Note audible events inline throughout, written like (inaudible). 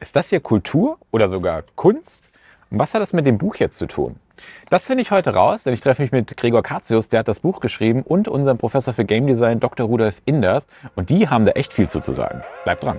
Ist das hier Kultur oder sogar Kunst? Und was hat das mit dem Buch jetzt zu tun? Das finde ich heute raus, denn ich treffe mich mit Gregor Katzius, der hat das Buch geschrieben, und unserem Professor für Game Design Dr. Rudolf Inders. Und die haben da echt viel zu, zu sagen. Bleibt dran.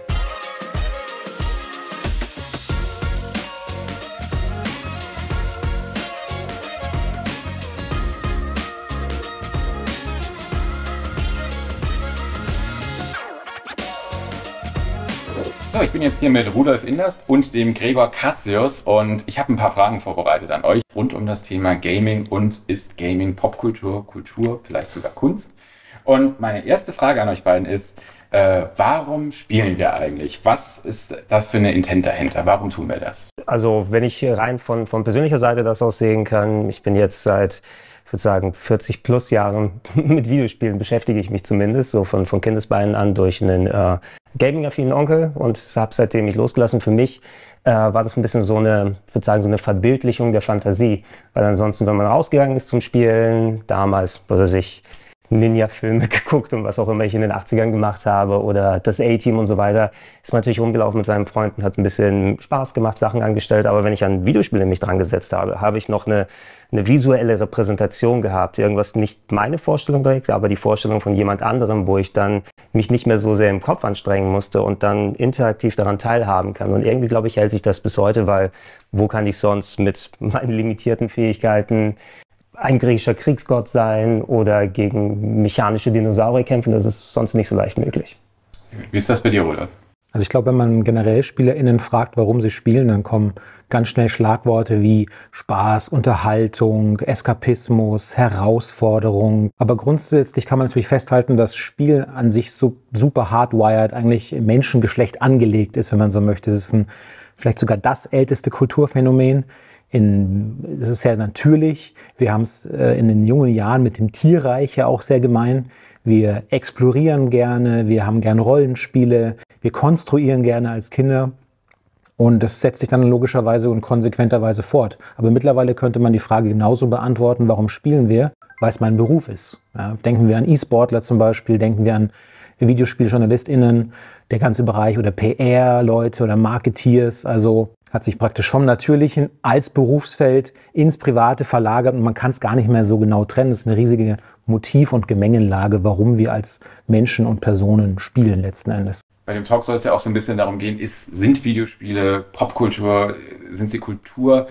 bin jetzt hier mit Rudolf Inderst und dem Gregor Katzius und ich habe ein paar Fragen vorbereitet an euch rund um das Thema Gaming und ist Gaming Popkultur, Kultur, vielleicht sogar Kunst. Und meine erste Frage an euch beiden ist, äh, warum spielen wir eigentlich? Was ist das für eine Intent dahinter? Warum tun wir das? Also wenn ich rein von, von persönlicher Seite das aussehen kann, ich bin jetzt seit ich würde sagen, 40 plus Jahren (laughs) mit Videospielen beschäftige ich mich zumindest, so von, von Kindesbeinen an durch einen äh, gaming-affinen Onkel und habe seitdem ich losgelassen. Für mich äh, war das ein bisschen so eine, ich würde sagen, so eine Verbildlichung der Fantasie, weil ansonsten, wenn man rausgegangen ist zum Spielen, damals, oder sich Ninja-Filme (laughs) geguckt und was auch immer ich in den 80ern gemacht habe oder das A-Team und so weiter. Ist man natürlich rumgelaufen mit seinen Freunden, hat ein bisschen Spaß gemacht, Sachen angestellt. Aber wenn ich an Videospiele mich dran gesetzt habe, habe ich noch eine, eine visuelle Repräsentation gehabt. Irgendwas nicht meine Vorstellung direkt, aber die Vorstellung von jemand anderem, wo ich dann mich nicht mehr so sehr im Kopf anstrengen musste und dann interaktiv daran teilhaben kann. Und irgendwie, glaube ich, hält sich das bis heute, weil wo kann ich sonst mit (laughs) meinen limitierten Fähigkeiten ein griechischer Kriegsgott sein oder gegen mechanische Dinosaurier kämpfen. Das ist sonst nicht so leicht möglich. Wie ist das bei dir, Olaf? Also ich glaube, wenn man generell SpielerInnen fragt, warum sie spielen, dann kommen ganz schnell Schlagworte wie Spaß, Unterhaltung, Eskapismus, Herausforderung. Aber grundsätzlich kann man natürlich festhalten, dass Spielen an sich so super hardwired eigentlich im Menschengeschlecht angelegt ist, wenn man so möchte. Es ist ein, vielleicht sogar das älteste Kulturphänomen in, es ist ja natürlich, wir haben es äh, in den jungen Jahren mit dem Tierreich ja auch sehr gemein. Wir explorieren gerne, wir haben gerne Rollenspiele, wir konstruieren gerne als Kinder. Und das setzt sich dann logischerweise und konsequenterweise fort. Aber mittlerweile könnte man die Frage genauso beantworten, warum spielen wir? Weil es mein Beruf ist. Ja, denken wir an E-Sportler zum Beispiel, denken wir an Videospieljournalistinnen, der ganze Bereich oder PR-Leute oder Marketeers. Also hat sich praktisch vom Natürlichen als Berufsfeld ins Private verlagert und man kann es gar nicht mehr so genau trennen. Das ist eine riesige Motiv- und Gemengenlage, warum wir als Menschen und Personen spielen letzten Endes. Bei dem Talk soll es ja auch so ein bisschen darum gehen, ist, sind Videospiele Popkultur, sind sie Kultur?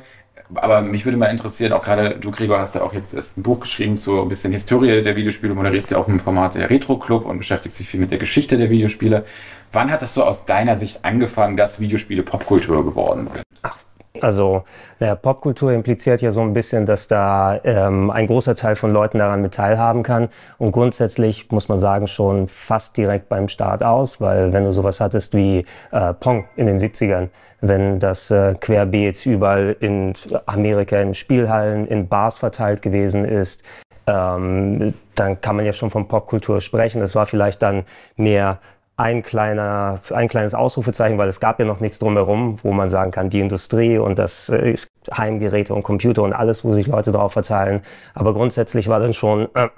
Aber mich würde mal interessieren, auch gerade du, Gregor, hast ja auch jetzt erst ein Buch geschrieben zu ein bisschen Historie der Videospiele, moderierst ja auch im Format der Retro Club und beschäftigst dich viel mit der Geschichte der Videospiele. Wann hat das so aus deiner Sicht angefangen, dass Videospiele Popkultur geworden sind? Ach, also ja, Popkultur impliziert ja so ein bisschen, dass da ähm, ein großer Teil von Leuten daran mit teilhaben kann. Und grundsätzlich muss man sagen, schon fast direkt beim Start aus, weil wenn du sowas hattest wie äh, Pong in den 70ern, wenn das äh, querbeet überall in Amerika in Spielhallen, in Bars verteilt gewesen ist, ähm, dann kann man ja schon von Popkultur sprechen. Das war vielleicht dann mehr ein, kleiner, ein kleines Ausrufezeichen, weil es gab ja noch nichts drumherum, wo man sagen kann, die Industrie und das äh, Heimgeräte und Computer und alles, wo sich Leute drauf verteilen. Aber grundsätzlich war dann schon, äh,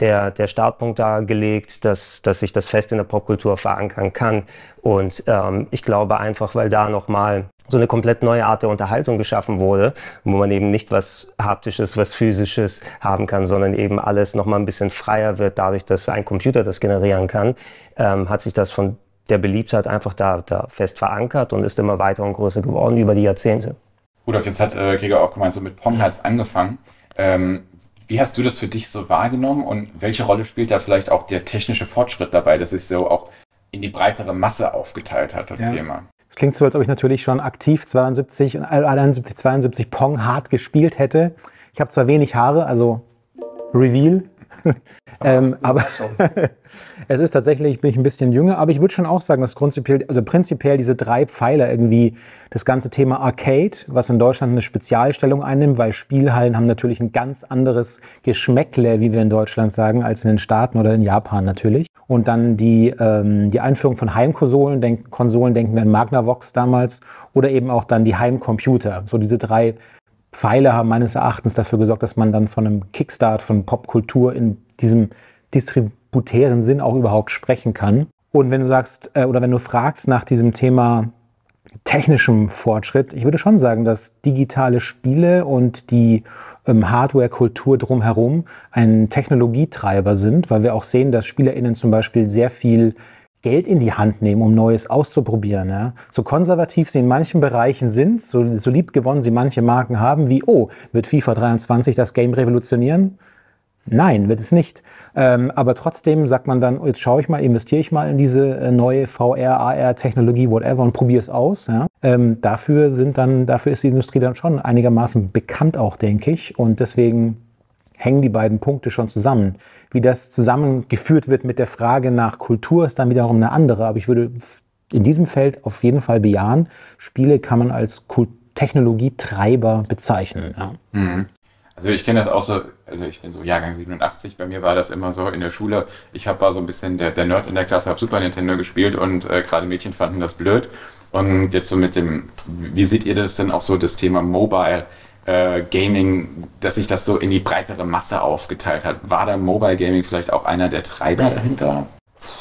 der, der Startpunkt da gelegt, dass, dass sich das fest in der Popkultur verankern kann. Und ähm, ich glaube einfach, weil da nochmal so eine komplett neue Art der Unterhaltung geschaffen wurde, wo man eben nicht was haptisches, was physisches haben kann, sondern eben alles nochmal ein bisschen freier wird, dadurch, dass ein Computer das generieren kann, ähm, hat sich das von der Beliebtheit einfach da, da fest verankert und ist immer weiter und größer geworden über die Jahrzehnte. Rudolf, jetzt hat äh, Gregor auch gemeint, so mit Pong hat es angefangen. Ähm, wie hast du das für dich so wahrgenommen und welche Rolle spielt da vielleicht auch der technische Fortschritt dabei, dass sich so auch in die breitere Masse aufgeteilt hat, das ja. Thema? Es klingt so, als ob ich natürlich schon aktiv 72 71, 72 Pong hart gespielt hätte. Ich habe zwar wenig Haare, also Reveal, (laughs) ähm, aber (laughs) es ist tatsächlich, bin ich ein bisschen jünger, aber ich würde schon auch sagen, dass prinzipiell, also prinzipiell diese drei Pfeiler irgendwie das ganze Thema Arcade, was in Deutschland eine Spezialstellung einnimmt, weil Spielhallen haben natürlich ein ganz anderes Geschmäckle, wie wir in Deutschland sagen, als in den Staaten oder in Japan natürlich. Und dann die, ähm, die Einführung von Heimkonsolen, denk, Konsolen denken wir an Magnavox damals, oder eben auch dann die Heimcomputer. So diese drei Pfeile haben meines Erachtens dafür gesorgt, dass man dann von einem Kickstart von Popkultur in diesem distributären Sinn auch überhaupt sprechen kann. Und wenn du sagst äh, oder wenn du fragst nach diesem Thema technischem Fortschritt, ich würde schon sagen, dass digitale Spiele und die ähm, Hardware-Kultur drumherum ein Technologietreiber sind, weil wir auch sehen, dass SpielerInnen zum Beispiel sehr viel Geld in die Hand nehmen, um Neues auszuprobieren. Ja? So konservativ sie in manchen Bereichen sind, so, so lieb gewonnen sie manche Marken haben, wie, oh, wird FIFA 23 das Game revolutionieren? Nein, wird es nicht. Ähm, aber trotzdem sagt man dann, jetzt schaue ich mal, investiere ich mal in diese äh, neue VR, AR, Technologie, whatever und probiere es aus. Ja? Ähm, dafür sind dann, dafür ist die Industrie dann schon einigermaßen bekannt auch, denke ich. Und deswegen hängen die beiden Punkte schon zusammen. Wie das zusammengeführt wird mit der Frage nach Kultur ist dann wiederum eine andere. Aber ich würde in diesem Feld auf jeden Fall bejahen, Spiele kann man als Technologietreiber bezeichnen. Ja. Mhm. Also ich kenne das auch so, also ich bin so Jahrgang 87, bei mir war das immer so in der Schule, ich habe war so ein bisschen der, der Nerd in der Klasse, habe Super Nintendo gespielt und äh, gerade Mädchen fanden das blöd. Und jetzt so mit dem, wie seht ihr das denn auch so, das Thema Mobile? äh, Gaming, dass sich das so in die breitere Masse aufgeteilt hat. War da Mobile Gaming vielleicht auch einer der Treiber dahinter?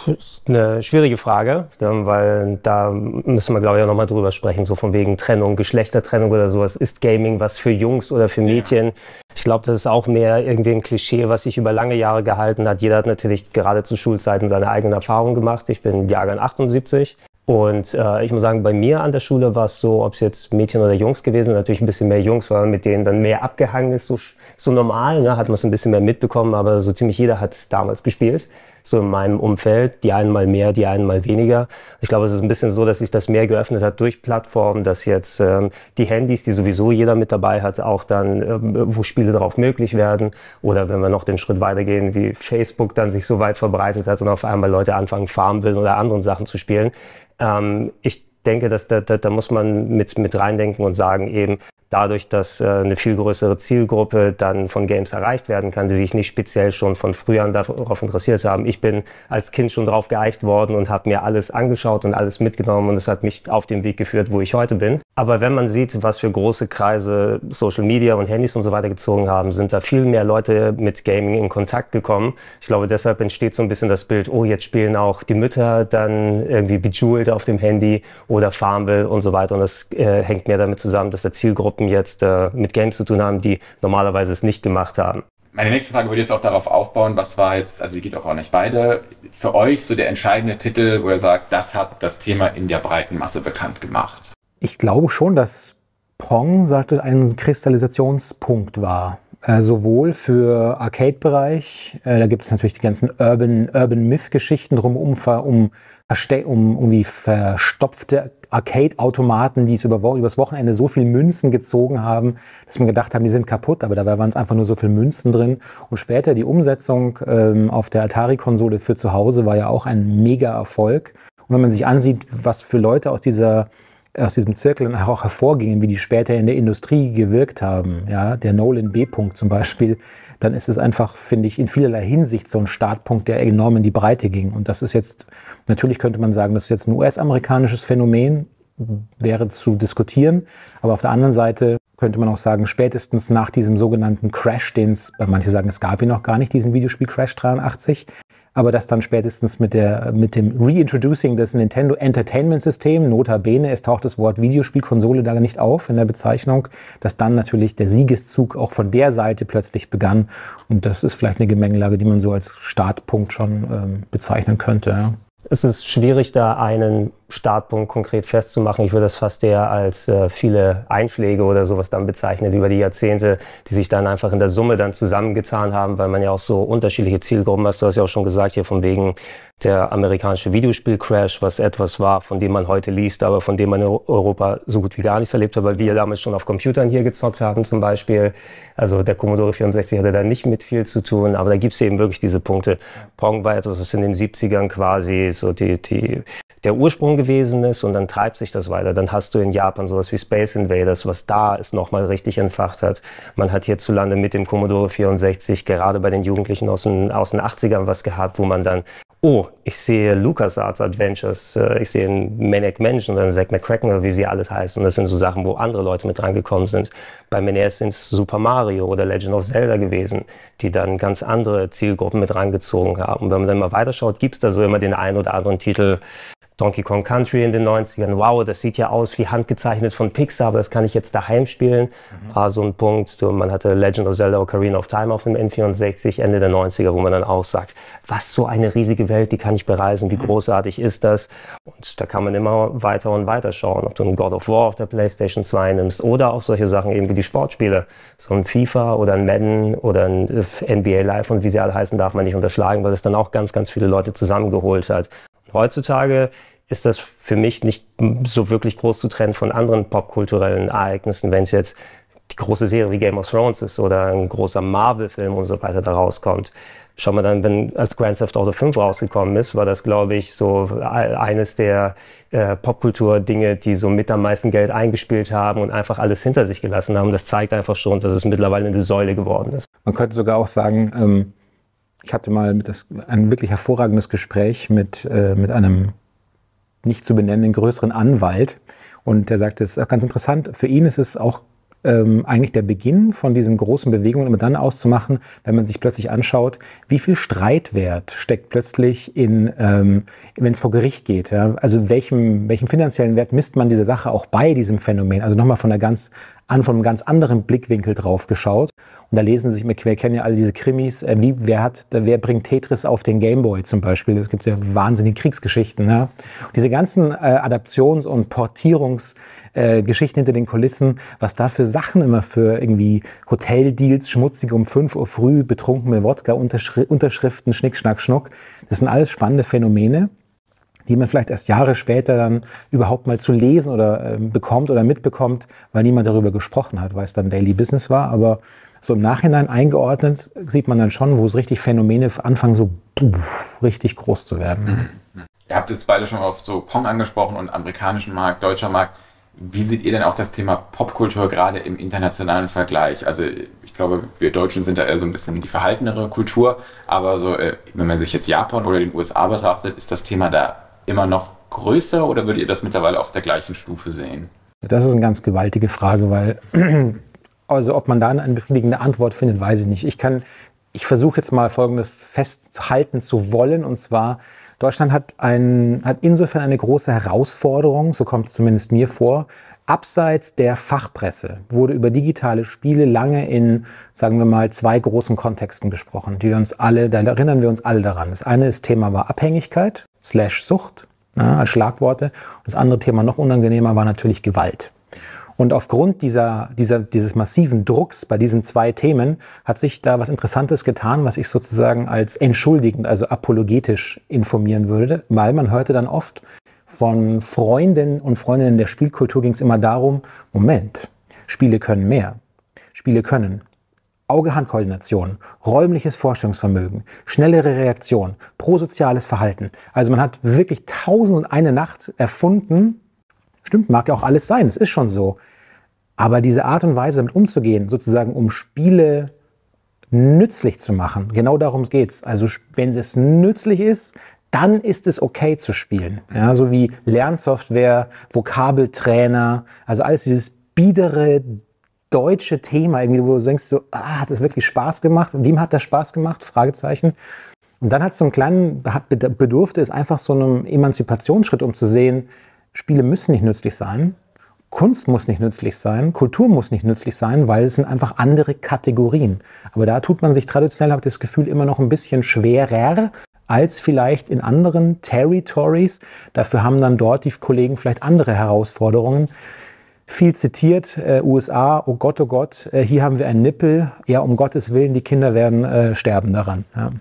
Das ist eine schwierige Frage, weil da müssen wir, glaube ich, auch nochmal drüber sprechen, so von wegen Trennung, Geschlechtertrennung oder sowas. Ist Gaming was für Jungs oder für Mädchen? Ja. Ich glaube, das ist auch mehr irgendwie ein Klischee, was sich über lange Jahre gehalten hat. Jeder hat natürlich gerade zu Schulzeiten seine eigenen Erfahrungen gemacht. Ich bin Jahrgang 78. Und äh, ich muss sagen, bei mir an der Schule war es so, ob es jetzt Mädchen oder Jungs gewesen, sind, natürlich ein bisschen mehr Jungs, weil man mit denen dann mehr abgehangen ist, so, so normal, ne, hat man es ein bisschen mehr mitbekommen, aber so ziemlich jeder hat damals gespielt, so in meinem Umfeld, die einen mal mehr, die einen mal weniger. Ich glaube, es ist ein bisschen so, dass sich das mehr geöffnet hat durch Plattformen, dass jetzt ähm, die Handys, die sowieso jeder mit dabei hat, auch dann, äh, wo Spiele darauf möglich werden oder wenn wir noch den Schritt weitergehen, wie Facebook dann sich so weit verbreitet hat und auf einmal Leute anfangen, Farmville oder anderen Sachen zu spielen ähm, ich denke, dass da, da, da muss man mit, mit reindenken und sagen, eben dadurch, dass äh, eine viel größere Zielgruppe dann von Games erreicht werden kann, die sich nicht speziell schon von früher darauf interessiert haben. Ich bin als Kind schon darauf geeicht worden und habe mir alles angeschaut und alles mitgenommen und es hat mich auf den Weg geführt, wo ich heute bin. Aber wenn man sieht, was für große Kreise Social Media und Handys und so weiter gezogen haben, sind da viel mehr Leute mit Gaming in Kontakt gekommen. Ich glaube, deshalb entsteht so ein bisschen das Bild, oh, jetzt spielen auch die Mütter dann irgendwie Bejeweled auf dem Handy oder fahren und so weiter. Und das äh, hängt mehr damit zusammen, dass da Zielgruppen jetzt äh, mit Games zu tun haben, die normalerweise es nicht gemacht haben. Meine nächste Frage würde jetzt auch darauf aufbauen, was war jetzt, also die geht auch an euch beide, für euch so der entscheidende Titel, wo ihr sagt, das hat das Thema in der breiten Masse bekannt gemacht. Ich glaube schon, dass Pong, sagte, ein Kristallisationspunkt war. Äh, sowohl für Arcade-Bereich, äh, da gibt es natürlich die ganzen Urban, Urban Myth-Geschichten drum um, um, um irgendwie verstopfte Arcade-Automaten, die es über, übers Wochenende so viel Münzen gezogen haben, dass man gedacht haben, die sind kaputt, aber dabei waren es einfach nur so viel Münzen drin. Und später die Umsetzung ähm, auf der Atari-Konsole für zu Hause war ja auch ein mega Erfolg. Und wenn man sich ansieht, was für Leute aus dieser aus diesem Zirkel auch hervorgingen, wie die später in der Industrie gewirkt haben, ja, der Nolan B. Punkt zum Beispiel, dann ist es einfach, finde ich, in vielerlei Hinsicht so ein Startpunkt, der enorm in die Breite ging. Und das ist jetzt, natürlich könnte man sagen, das ist jetzt ein US-amerikanisches Phänomen, wäre zu diskutieren. Aber auf der anderen Seite könnte man auch sagen, spätestens nach diesem sogenannten Crash, den es, manche sagen, es gab ihn noch gar nicht, diesen Videospiel Crash 83, aber das dann spätestens mit, der, mit dem Reintroducing des Nintendo Entertainment System, nota bene, es taucht das Wort Videospielkonsole da nicht auf in der Bezeichnung, dass dann natürlich der Siegeszug auch von der Seite plötzlich begann. Und das ist vielleicht eine Gemengelage, die man so als Startpunkt schon ähm, bezeichnen könnte. Ja. Es ist schwierig, da einen Startpunkt konkret festzumachen. Ich würde das fast eher als äh, viele Einschläge oder sowas dann bezeichnen über die Jahrzehnte, die sich dann einfach in der Summe dann zusammengetan haben, weil man ja auch so unterschiedliche Zielgruppen hast. Du hast ja auch schon gesagt, hier von wegen der amerikanische Videospiel-Crash, was etwas war, von dem man heute liest, aber von dem man in Europa so gut wie gar nichts erlebt hat, weil wir damals schon auf Computern hier gezockt haben zum Beispiel. Also der Commodore 64 hatte da nicht mit viel zu tun, aber da gibt es eben wirklich diese Punkte. Pong war etwas, was in den 70ern quasi so die, die, der Ursprung gewesen ist und dann treibt sich das weiter. Dann hast du in Japan sowas wie Space Invaders, was da es nochmal richtig entfacht hat. Man hat hierzulande mit dem Commodore 64 gerade bei den Jugendlichen aus den, aus den 80ern was gehabt, wo man dann oh, ich sehe LucasArts Adventures, äh, ich sehe einen Maniac Mansion oder einen Zack McCracken wie sie alles heißen. Und das sind so Sachen, wo andere Leute mit reingekommen sind. Bei NES sind es Super Mario oder Legend of Zelda gewesen, die dann ganz andere Zielgruppen mit reingezogen haben. Und wenn man dann mal weiterschaut, gibt es da so immer den einen oder anderen Titel, Donkey Kong Country in den 90ern. Wow, das sieht ja aus wie handgezeichnet von Pixar, aber das kann ich jetzt daheim spielen. Mhm. War so ein Punkt. Man hatte Legend of Zelda Ocarina of Time auf dem N64 Ende der 90er, wo man dann auch sagt, was so eine riesige Welt, die kann ich bereisen, wie mhm. großartig ist das? Und da kann man immer weiter und weiter schauen, ob du ein God of War auf der PlayStation 2 nimmst oder auch solche Sachen eben wie die Sportspiele. So ein FIFA oder ein Madden oder ein äh, NBA Live und wie sie alle heißen, darf man nicht unterschlagen, weil es dann auch ganz, ganz viele Leute zusammengeholt hat. Heutzutage ist das für mich nicht so wirklich groß zu trennen von anderen popkulturellen Ereignissen, wenn es jetzt die große Serie wie Game of Thrones ist oder ein großer Marvel-Film und so weiter da rauskommt. Schau mal dann, wenn als Grand Theft Auto 5 rausgekommen ist, war das, glaube ich, so eines der äh, Popkultur-Dinge, die so mit am meisten Geld eingespielt haben und einfach alles hinter sich gelassen haben. Das zeigt einfach schon, dass es mittlerweile eine Säule geworden ist. Man könnte sogar auch sagen, ähm ich hatte mal das, ein wirklich hervorragendes Gespräch mit, äh, mit einem nicht zu benennenden größeren Anwalt. Und der sagte, es ist auch ganz interessant, für ihn ist es auch ähm, eigentlich der Beginn von diesen großen Bewegungen immer dann auszumachen, wenn man sich plötzlich anschaut, wie viel Streitwert steckt plötzlich in, ähm, wenn es vor Gericht geht. Ja? Also welchem, welchem finanziellen Wert misst man diese Sache auch bei diesem Phänomen? Also nochmal von, von einem ganz anderen Blickwinkel drauf geschaut. Und da lesen sich mit, quer, kennen ja alle diese Krimis, äh, wie, wer, hat, wer bringt Tetris auf den Gameboy zum Beispiel. Es gibt ja wahnsinnige Kriegsgeschichten. Ne? Diese ganzen äh, Adaptions- und Portierungs- äh, Geschichten hinter den Kulissen, was da für Sachen immer für irgendwie Hoteldeals, schmutzig um 5 Uhr früh, betrunkene Wodka, Unterschriften, Schnick, Schnack, Schnuck. Das sind alles spannende Phänomene, die man vielleicht erst Jahre später dann überhaupt mal zu lesen oder äh, bekommt oder mitbekommt, weil niemand darüber gesprochen hat, weil es dann Daily Business war. Aber so im Nachhinein eingeordnet sieht man dann schon, wo es richtig Phänomene anfangen, so richtig groß zu werden. Mhm. Ihr habt jetzt beide schon auf so Pong angesprochen und amerikanischen Markt, deutscher Markt. Wie seht ihr denn auch das Thema Popkultur gerade im internationalen Vergleich? Also ich glaube, wir Deutschen sind da eher so ein bisschen die verhaltenere Kultur, aber so, äh, wenn man sich jetzt Japan oder den USA betrachtet, ist das Thema da immer noch größer oder würdet ihr das mittlerweile auf der gleichen Stufe sehen? Das ist eine ganz gewaltige Frage, weil also ob man da eine befriedigende Antwort findet, weiß ich nicht. Ich kann, ich versuche jetzt mal Folgendes festhalten zu wollen. Und zwar, Deutschland hat, ein, hat insofern eine große Herausforderung, so kommt es zumindest mir vor. Abseits der Fachpresse wurde über digitale Spiele lange in, sagen wir mal, zwei großen Kontexten gesprochen, die wir uns alle, da erinnern wir uns alle daran. Das eine ist Thema war Abhängigkeit slash Sucht ja, ne, als Schlagworte. Und das andere Thema noch unangenehmer war natürlich Gewalt. Und aufgrund dieser, dieser, dieses massiven Drucks bei diesen zwei Themen hat sich da was Interessantes getan, was ich sozusagen als entschuldigend, also apologetisch informieren würde, weil man hörte dann oft von Freundinnen und Freundinnen der Spielkultur ging es immer darum, Moment, Spiele können mehr. Spiele können Auge-Hand-Koordination, räumliches Vorstellungsvermögen, schnellere Reaktion, prosoziales Verhalten. Also man hat wirklich tausend und eine Nacht erfunden, Stimmt, mag ja auch alles sein, es ist schon so. Aber diese Art und Weise, damit umzugehen, sozusagen um Spiele nützlich zu machen, genau darum geht's. Also wenn es nützlich ist, dann ist es okay zu spielen. Ja, so wie Lernsoftware, Vokabeltrainer, also alles dieses biedere deutsche Thema, irgendwie, wo du denkst, so, ah, hat das wirklich Spaß gemacht? Wem hat das Spaß gemacht? Fragezeichen. Und dann hat es so einen kleinen, bedurfte es einfach so einem Emanzipationsschritt, um zu sehen, Spiele müssen nicht nützlich sein, Kunst muss nicht nützlich sein, Kultur muss nicht nützlich sein, weil es sind einfach andere Kategorien. Aber da tut man sich traditionell, habe ich das Gefühl, immer noch ein bisschen schwerer als vielleicht in anderen Territories. Dafür haben dann dort die Kollegen vielleicht andere Herausforderungen. Viel zitiert, äh, USA, oh Gott, oh Gott, äh, hier haben wir einen Nippel. Ja, um Gottes Willen, die Kinder werden äh, sterben daran. Ja.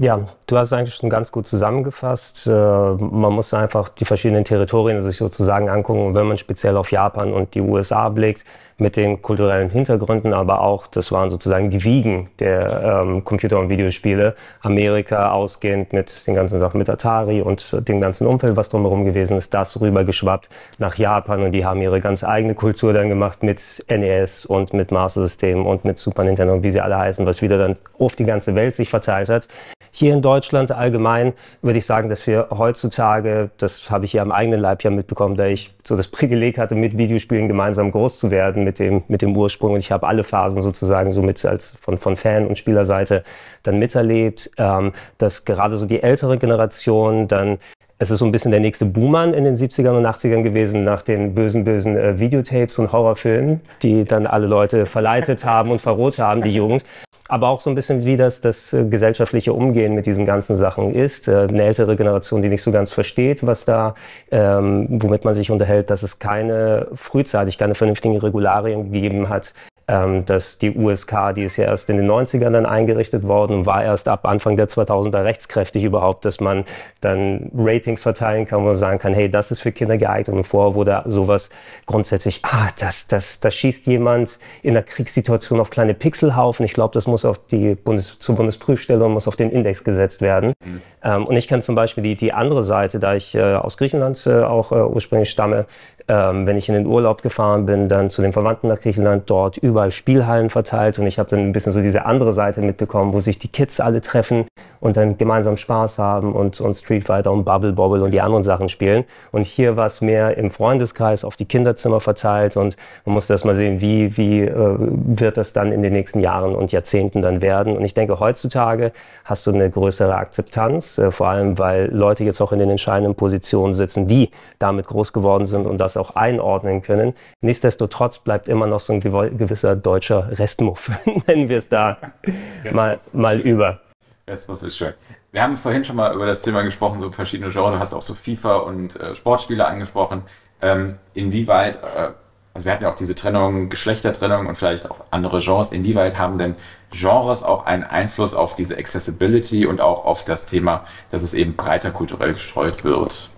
Ja, du hast es eigentlich schon ganz gut zusammengefasst. Äh, man muss einfach die verschiedenen Territorien sich sozusagen angucken. Und wenn man speziell auf Japan und die USA blickt, mit den kulturellen Hintergründen, aber auch, das waren sozusagen die Wiegen der ähm, Computer- und Videospiele. Amerika ausgehend mit den ganzen Sachen mit Atari und dem ganzen Umfeld, was drumherum gewesen ist, das rübergeschwappt nach Japan und die haben ihre ganz eigene Kultur dann gemacht mit NES und mit Master System und mit Super Nintendo und wie sie alle heißen, was wieder dann auf die ganze Welt sich verteilt hat hier in Deutschland allgemein würde ich sagen, dass wir heutzutage, das habe ich ja am eigenen Leib ja mitbekommen, da ich so das (laughs) Privileg hatte, mit Videospielen gemeinsam groß zu werden, mit dem, mit dem Ursprung. Und ich habe alle Phasen sozusagen so mit als von, von Fan- und Spielerseite dann miterlebt, ähm, dass gerade so die ältere Generation dann es ist so ein bisschen der nächste Boomer in den 70ern und 80ern gewesen, nach den bösen, bösen äh, Videotapes und Horrorfilmen, die dann alle Leute verleitet haben und verroht haben, die Jugend aber auch so ein bisschen, wie das, das äh, gesellschaftliche Umgehen mit diesen ganzen Sachen ist. Äh, eine ältere Generation, die nicht so ganz versteht, was da, ähm, womit man sich unterhält, dass es keine frühzeitig, keine vernünftigen Regularien gegeben hat, ähm, dass die USK, die ist ja erst in den 90ern dann eingerichtet worden und war erst ab Anfang der 2000er rechtskräftig überhaupt, dass man dann Ratings verteilen kann, wo man sagen kann, hey, das ist für Kinder geeignet und vorher wurde sowas grundsätzlich, ah, das, das, das schießt jemand in einer Kriegssituation auf kleine Pixelhaufen, ich glaube, das muss auf die Bundes, zur Bundesprüfstelle und muss auf den Index gesetzt werden. Mhm. Ähm, und ich kann zum Beispiel die, die andere Seite, da ich äh, aus Griechenland äh, auch äh, ursprünglich stamme, ähm, wenn ich in den Urlaub gefahren bin, dann zu den Verwandten nach Griechenland, dort überall Spielhallen verteilt und ich habe dann ein bisschen so diese andere Seite mitbekommen, wo sich die Kids alle treffen und dann gemeinsam Spaß haben und, und Street Fighter und Bubble Bobble und die anderen Sachen spielen. Und hier war es mehr im Freundeskreis auf die Kinderzimmer verteilt und man musste erst mal sehen, wie, wie äh, wird das dann in den nächsten Jahren und Jahrzehnten dann werden. Und ich denke, heutzutage hast du eine größere Akzeptanz, äh, vor allem weil Leute jetzt auch in den entscheidenden Positionen sitzen, die damit groß geworden sind und das das auch einordnen können. Nichtsdestotrotz bleibt immer noch so ein gewisser deutscher Restmuff, (laughs) nennen wir es da (laughs) mal, mal über. Restmuff ist schön. Wir haben vorhin schon mal über das Thema gesprochen, so verschiedene Genres. Du hast auch so FIFA und äh, Sportspiele angesprochen. Ähm, inwieweit, äh, also wir hatten ja auch diese Trennung, Geschlechtertrennung und vielleicht auch andere Genres. Inwieweit haben denn Genres auch einen Einfluss auf diese Accessibility und auch auf das Thema, dass es eben breiter kulturell gestreut wird?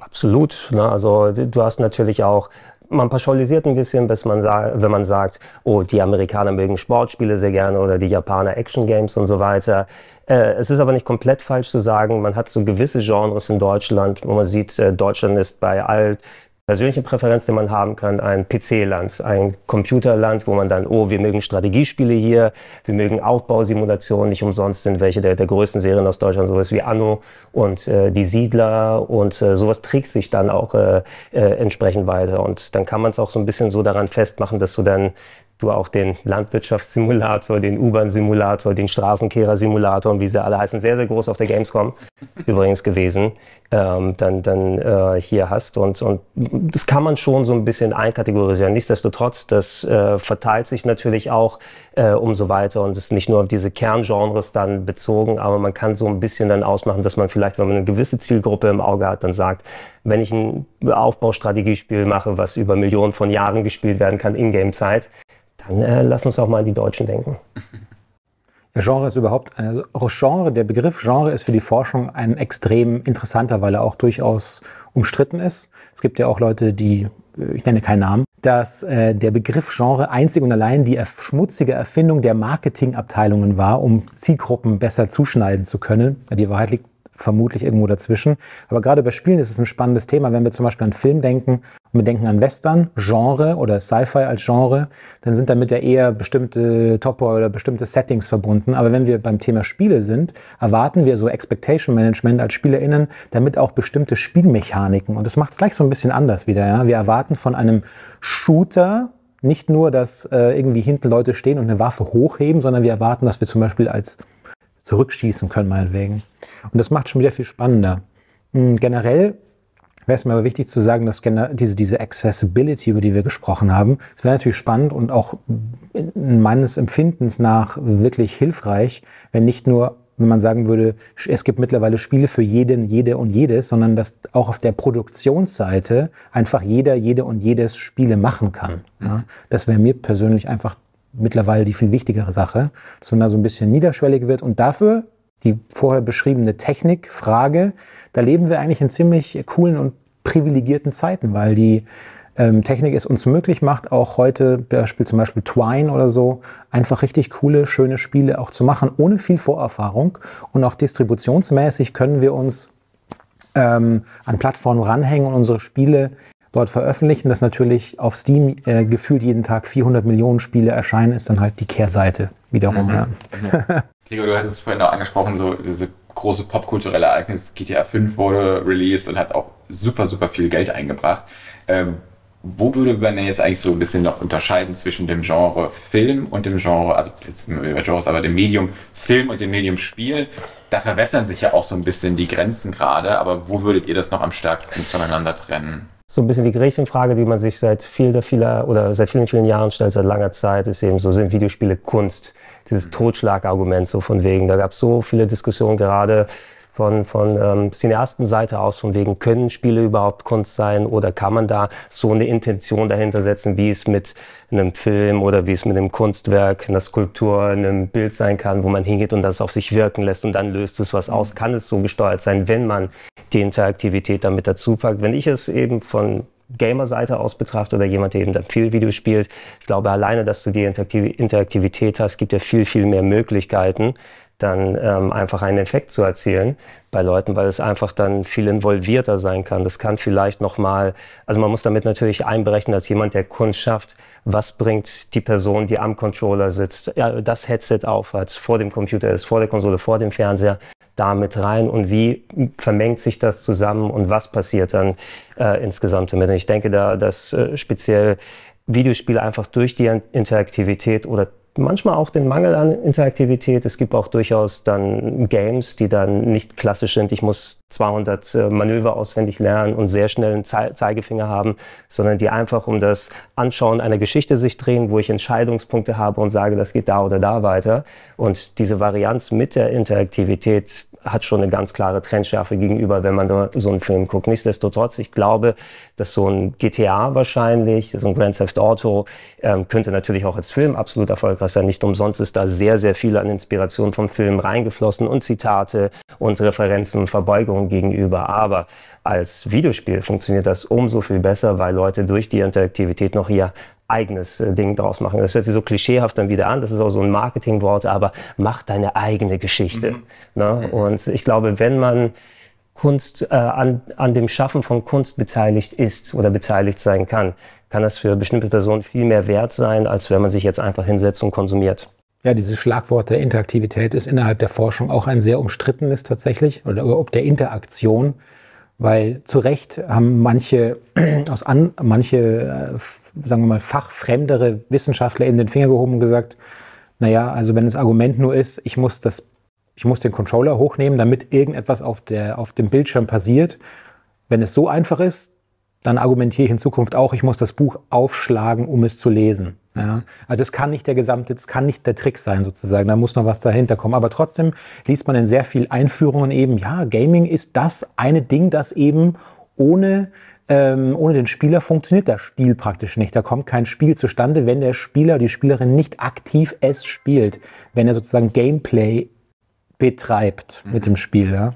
Absolut. Ne? Also du hast natürlich auch man pauschalisiert ein bisschen, bis man wenn man sagt, oh, die Amerikaner mögen Sportspiele sehr gerne oder die Japaner Action Games und so weiter. Äh, es ist aber nicht komplett falsch zu sagen, man hat so gewisse Genres in Deutschland, wo man sieht, äh, Deutschland ist bei all persönliche Präferenz, die man haben kann, ein PC-Land, ein Computerland, wo man dann, oh, wir mögen Strategiespiele hier, wir mögen Aufbausimulationen, nicht umsonst sind welche der, der größten Serien aus Deutschland, sowas wie Anno und äh, Die Siedler und äh, sowas trägt sich dann auch äh, äh, entsprechend weiter. Und dann kann man es auch so ein bisschen so daran festmachen, dass du dann du auch den Landwirtschaftssimulator, den U-Bahn-Simulator, den Straßenkehrer-Simulator und wie sie alle heißen, sehr, sehr groß auf der Gamescom (laughs) übrigens gewesen, ähm, dann, dann äh, hier hast. Und, und das kann man schon so ein bisschen einkategorisieren. Nichtsdestotrotz, das äh, verteilt sich natürlich auch äh, umso weiter und ist nicht nur auf diese Kerngenres dann bezogen, aber man kann so ein bisschen dann ausmachen, dass man vielleicht, wenn man eine gewisse Zielgruppe im Auge hat, dann sagt, wenn ich ein Aufbaustrategiespiel mache, was über Millionen von Jahren gespielt werden kann, in game zeit äh, oh. lass uns auch mal an die Deutschen denken. (laughs) Ja, Genre ist überhaupt, also Genre, der Begriff Genre ist für die Forschung ein extrem interessanter, weil er auch durchaus umstritten ist. Es gibt ja auch Leute, die, äh, ich nenne keinen Namen, dass äh, der Begriff Genre einzig und allein die erf schmutzige Erfindung der Marketingabteilungen war, um Zielgruppen besser zuschneiden zu können. Die Wahrheit liegt vermutlich irgendwo dazwischen. Aber gerade bei Spielen ist es ein spannendes Thema. Wenn wir zum Beispiel an Film denken und wir denken an Western, Genre oder Sci-Fi als Genre, dann sind damit ja eher bestimmte Topoi oder bestimmte Settings verbunden. Aber wenn wir beim Thema Spiele sind, erwarten wir so Expectation Management als SpielerInnen, damit auch bestimmte Spielmechaniken. Und das macht es gleich so ein bisschen anders wieder. Ja? Wir erwarten von einem Shooter, nicht nur, dass äh, irgendwie hinten Leute stehen und eine Waffe hochheben, sondern wir erwarten, dass wir zum Beispiel als zurückschießen können, meinetwegen. Und das macht schon wieder viel spannender. Hm, generell wäre es mir aber wichtig zu sagen, dass diese, diese Accessibility, über die wir gesprochen haben, es wäre natürlich spannend und auch meines Empfindens nach wirklich hilfreich, wenn nicht nur wenn man sagen würde, es gibt mittlerweile Spiele für jeden, jede und jedes, sondern dass auch auf der Produktionsseite einfach jeder, jede und jedes Spiele machen kann. Ja, das wäre mir persönlich einfach mittlerweile die viel wichtigere Sache, dass man da so ein bisschen niederschwellig wird und dafür die vorher beschriebene Technik, Frage, da leben wir eigentlich in ziemlich coolen und privilegierten Zeiten, weil die ähm, Technik es uns möglich macht, auch heute Beispiel, zum Beispiel Twine oder so, einfach richtig coole, schöne Spiele auch zu machen, ohne viel Vorerfahrung. Und auch distributionsmäßig können wir uns ähm, an Plattformen ranhängen und unsere Spiele dort veröffentlichen, dass natürlich auf Steam äh, gefühlt jeden Tag 400 Millionen Spiele erscheinen, ist dann halt die Kehrseite wiederum. Mhm. Ja. Mhm. Gregor, du hattest es vorhin auch angesprochen, so diese große popkulturelle Ereignis, GTA 5 wurde released und hat auch super, super viel Geld eingebracht. Ähm, wo würde man denn jetzt eigentlich so ein bisschen noch unterscheiden zwischen dem Genre Film und dem Genre, also jetzt über Genres, aber dem Medium Film und dem Medium Spiel? Da verwässern sich ja auch so ein bisschen die Grenzen gerade, aber wo würdet ihr das noch am stärksten voneinander trennen? so ein bisschen die Gretchenfrage, die man sich seit viel, vieler oder seit vielen, vielen Jahren stellt, seit langer Zeit, ist eben so, sind Videospiele Kunst? Dieses mhm. Totschlagargument so von wegen, da gab es so viele Diskussionen gerade von, von ähm, Cineastenseite aus, von wegen, können Spiele überhaupt Kunst sein oder kann man da so eine Intention dahinter setzen, wie es mit einem Film oder wie es mit einem Kunstwerk, einer Skulptur, einem Bild sein kann, wo man hingeht und das auf sich wirken lässt und dann löst es was aus. Mhm. Kann es so gesteuert sein, wenn man die Interaktivität damit dazu packt? Wenn ich es eben von Gamer-Seite aus betrachtet oder jemand, der eben dann viel Video spielt, ich glaube alleine, dass du die Interaktiv Interaktivität hast, gibt ja viel, viel mehr Möglichkeiten, dann ähm, einfach einen Effekt zu erzielen bei Leuten, weil es einfach dann viel involvierter sein kann. Das kann vielleicht nochmal, also man muss damit natürlich einberechnen, als jemand, der Kunst schafft, was bringt die Person, die am Controller sitzt, ja, das Headset auf als vor dem Computer ist, vor der Konsole, vor dem Fernseher damit rein und wie vermengt sich das zusammen und was passiert dann äh, insgesamt damit. Und ich denke da, dass äh, speziell Videospiele einfach durch die Interaktivität oder manchmal auch den Mangel an Interaktivität. Es gibt auch durchaus dann Games, die dann nicht klassisch sind. Ich muss 200 äh, Manöver auswendig lernen und sehr schnell einen Zeigefinger haben, sondern die einfach um das Anschauen einer Geschichte sich drehen, wo ich Entscheidungspunkte habe und sage, das geht da oder da weiter. Und diese Varianz mit der Interaktivität hat schon eine ganz klare Trendschärfe gegenüber, wenn man so einen Film guckt. Nichtsdestotrotz, ich glaube, dass so ein GTA wahrscheinlich, so ein Grand Theft Auto, ähm, könnte natürlich auch als Film absolut erfolgreich sein. Nicht umsonst ist da sehr, sehr viel an Inspiration vom Film reingeflossen und Zitate und Referenzen und Verbeugungen gegenüber. Aber als Videospiel funktioniert das umso viel besser, weil Leute durch die Interaktivität noch hier eigenes äh, Ding draus machen. Das hört sich so klischeehaft dann wieder an, das ist auch so ein Marketingwort, aber mach deine eigene Geschichte. Mhm. Ne? Mhm. Und ich glaube, wenn man Kunst äh, an, an dem Schaffen von Kunst beteiligt ist oder beteiligt sein kann, kann das für bestimmte Personen viel mehr wert sein, als wenn man sich jetzt einfach hinsetzt und konsumiert. Ja, dieses Schlagwort der Interaktivität ist innerhalb der Forschung auch ein sehr umstrittenes tatsächlich oder ob der Interaktion. Weil zu Recht haben manche, (clears throat) aus an, manche äh, sagen wir mal, fachfremdere Wissenschaftler in den Finger gehoben und gesagt, naja, also wenn das Argument nur ist, ich muss, das, ich muss den Controller hochnehmen, damit irgendetwas auf, der, auf dem Bildschirm passiert. Wenn es so einfach ist, dann argumentiere ich in Zukunft auch, ich muss das Buch aufschlagen, um es zu lesen. Ja, also das kann nicht der gesamte, das kann nicht der Trick sein sozusagen. Da muss noch was dahinter kommen. Aber trotzdem liest man in sehr viel Einführungen eben, ja, Gaming ist das eine Ding, das eben ohne ähm, ohne den Spieler funktioniert das Spiel praktisch nicht. Da kommt kein Spiel zustande, wenn der Spieler, die Spielerin nicht aktiv es spielt, wenn er sozusagen Gameplay betreibt mhm. mit dem Spiel. Ja.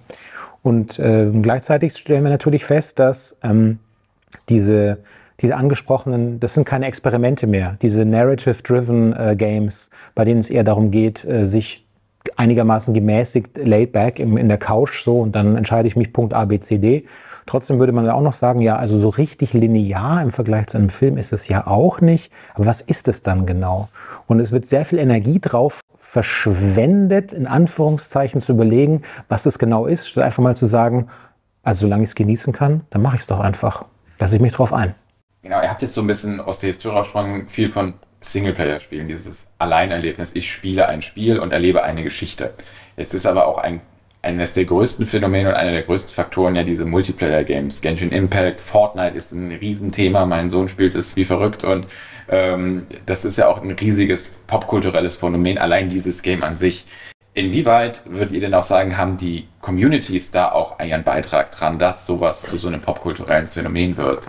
Und äh, gleichzeitig stellen wir natürlich fest, dass ähm, diese diese angesprochenen, das sind keine Experimente mehr, diese narrative-driven äh, Games, bei denen es eher darum geht, äh, sich einigermaßen gemäßigt laid back im, in der Couch so und dann entscheide ich mich Punkt A, B, C, D. Trotzdem würde man auch noch sagen, ja, also so richtig linear im Vergleich zu einem Film ist es ja auch nicht. Aber was ist es dann genau? Und es wird sehr viel Energie drauf verschwendet, in Anführungszeichen zu überlegen, was es genau ist, statt einfach mal zu sagen, also solange ich es genießen kann, dann mache ich es doch einfach. Lasse ich mich drauf ein. Genau, ihr habt jetzt so ein bisschen aus der Historie gesprochen, viel von Singleplayer-Spielen, dieses Alleinerlebnis, ich spiele ein Spiel und erlebe eine Geschichte. Jetzt ist aber auch ein, eines der größten Phänomene und einer der größten Faktoren ja diese Multiplayer-Games. Genshin Impact, Fortnite ist ein Riesenthema, mein Sohn spielt es wie verrückt und ähm, das ist ja auch ein riesiges popkulturelles Phänomen, allein dieses Game an sich. Inwieweit würdet ihr denn auch sagen, haben die Communities da auch einen Beitrag dran, dass sowas zu so einem popkulturellen Phänomen wird?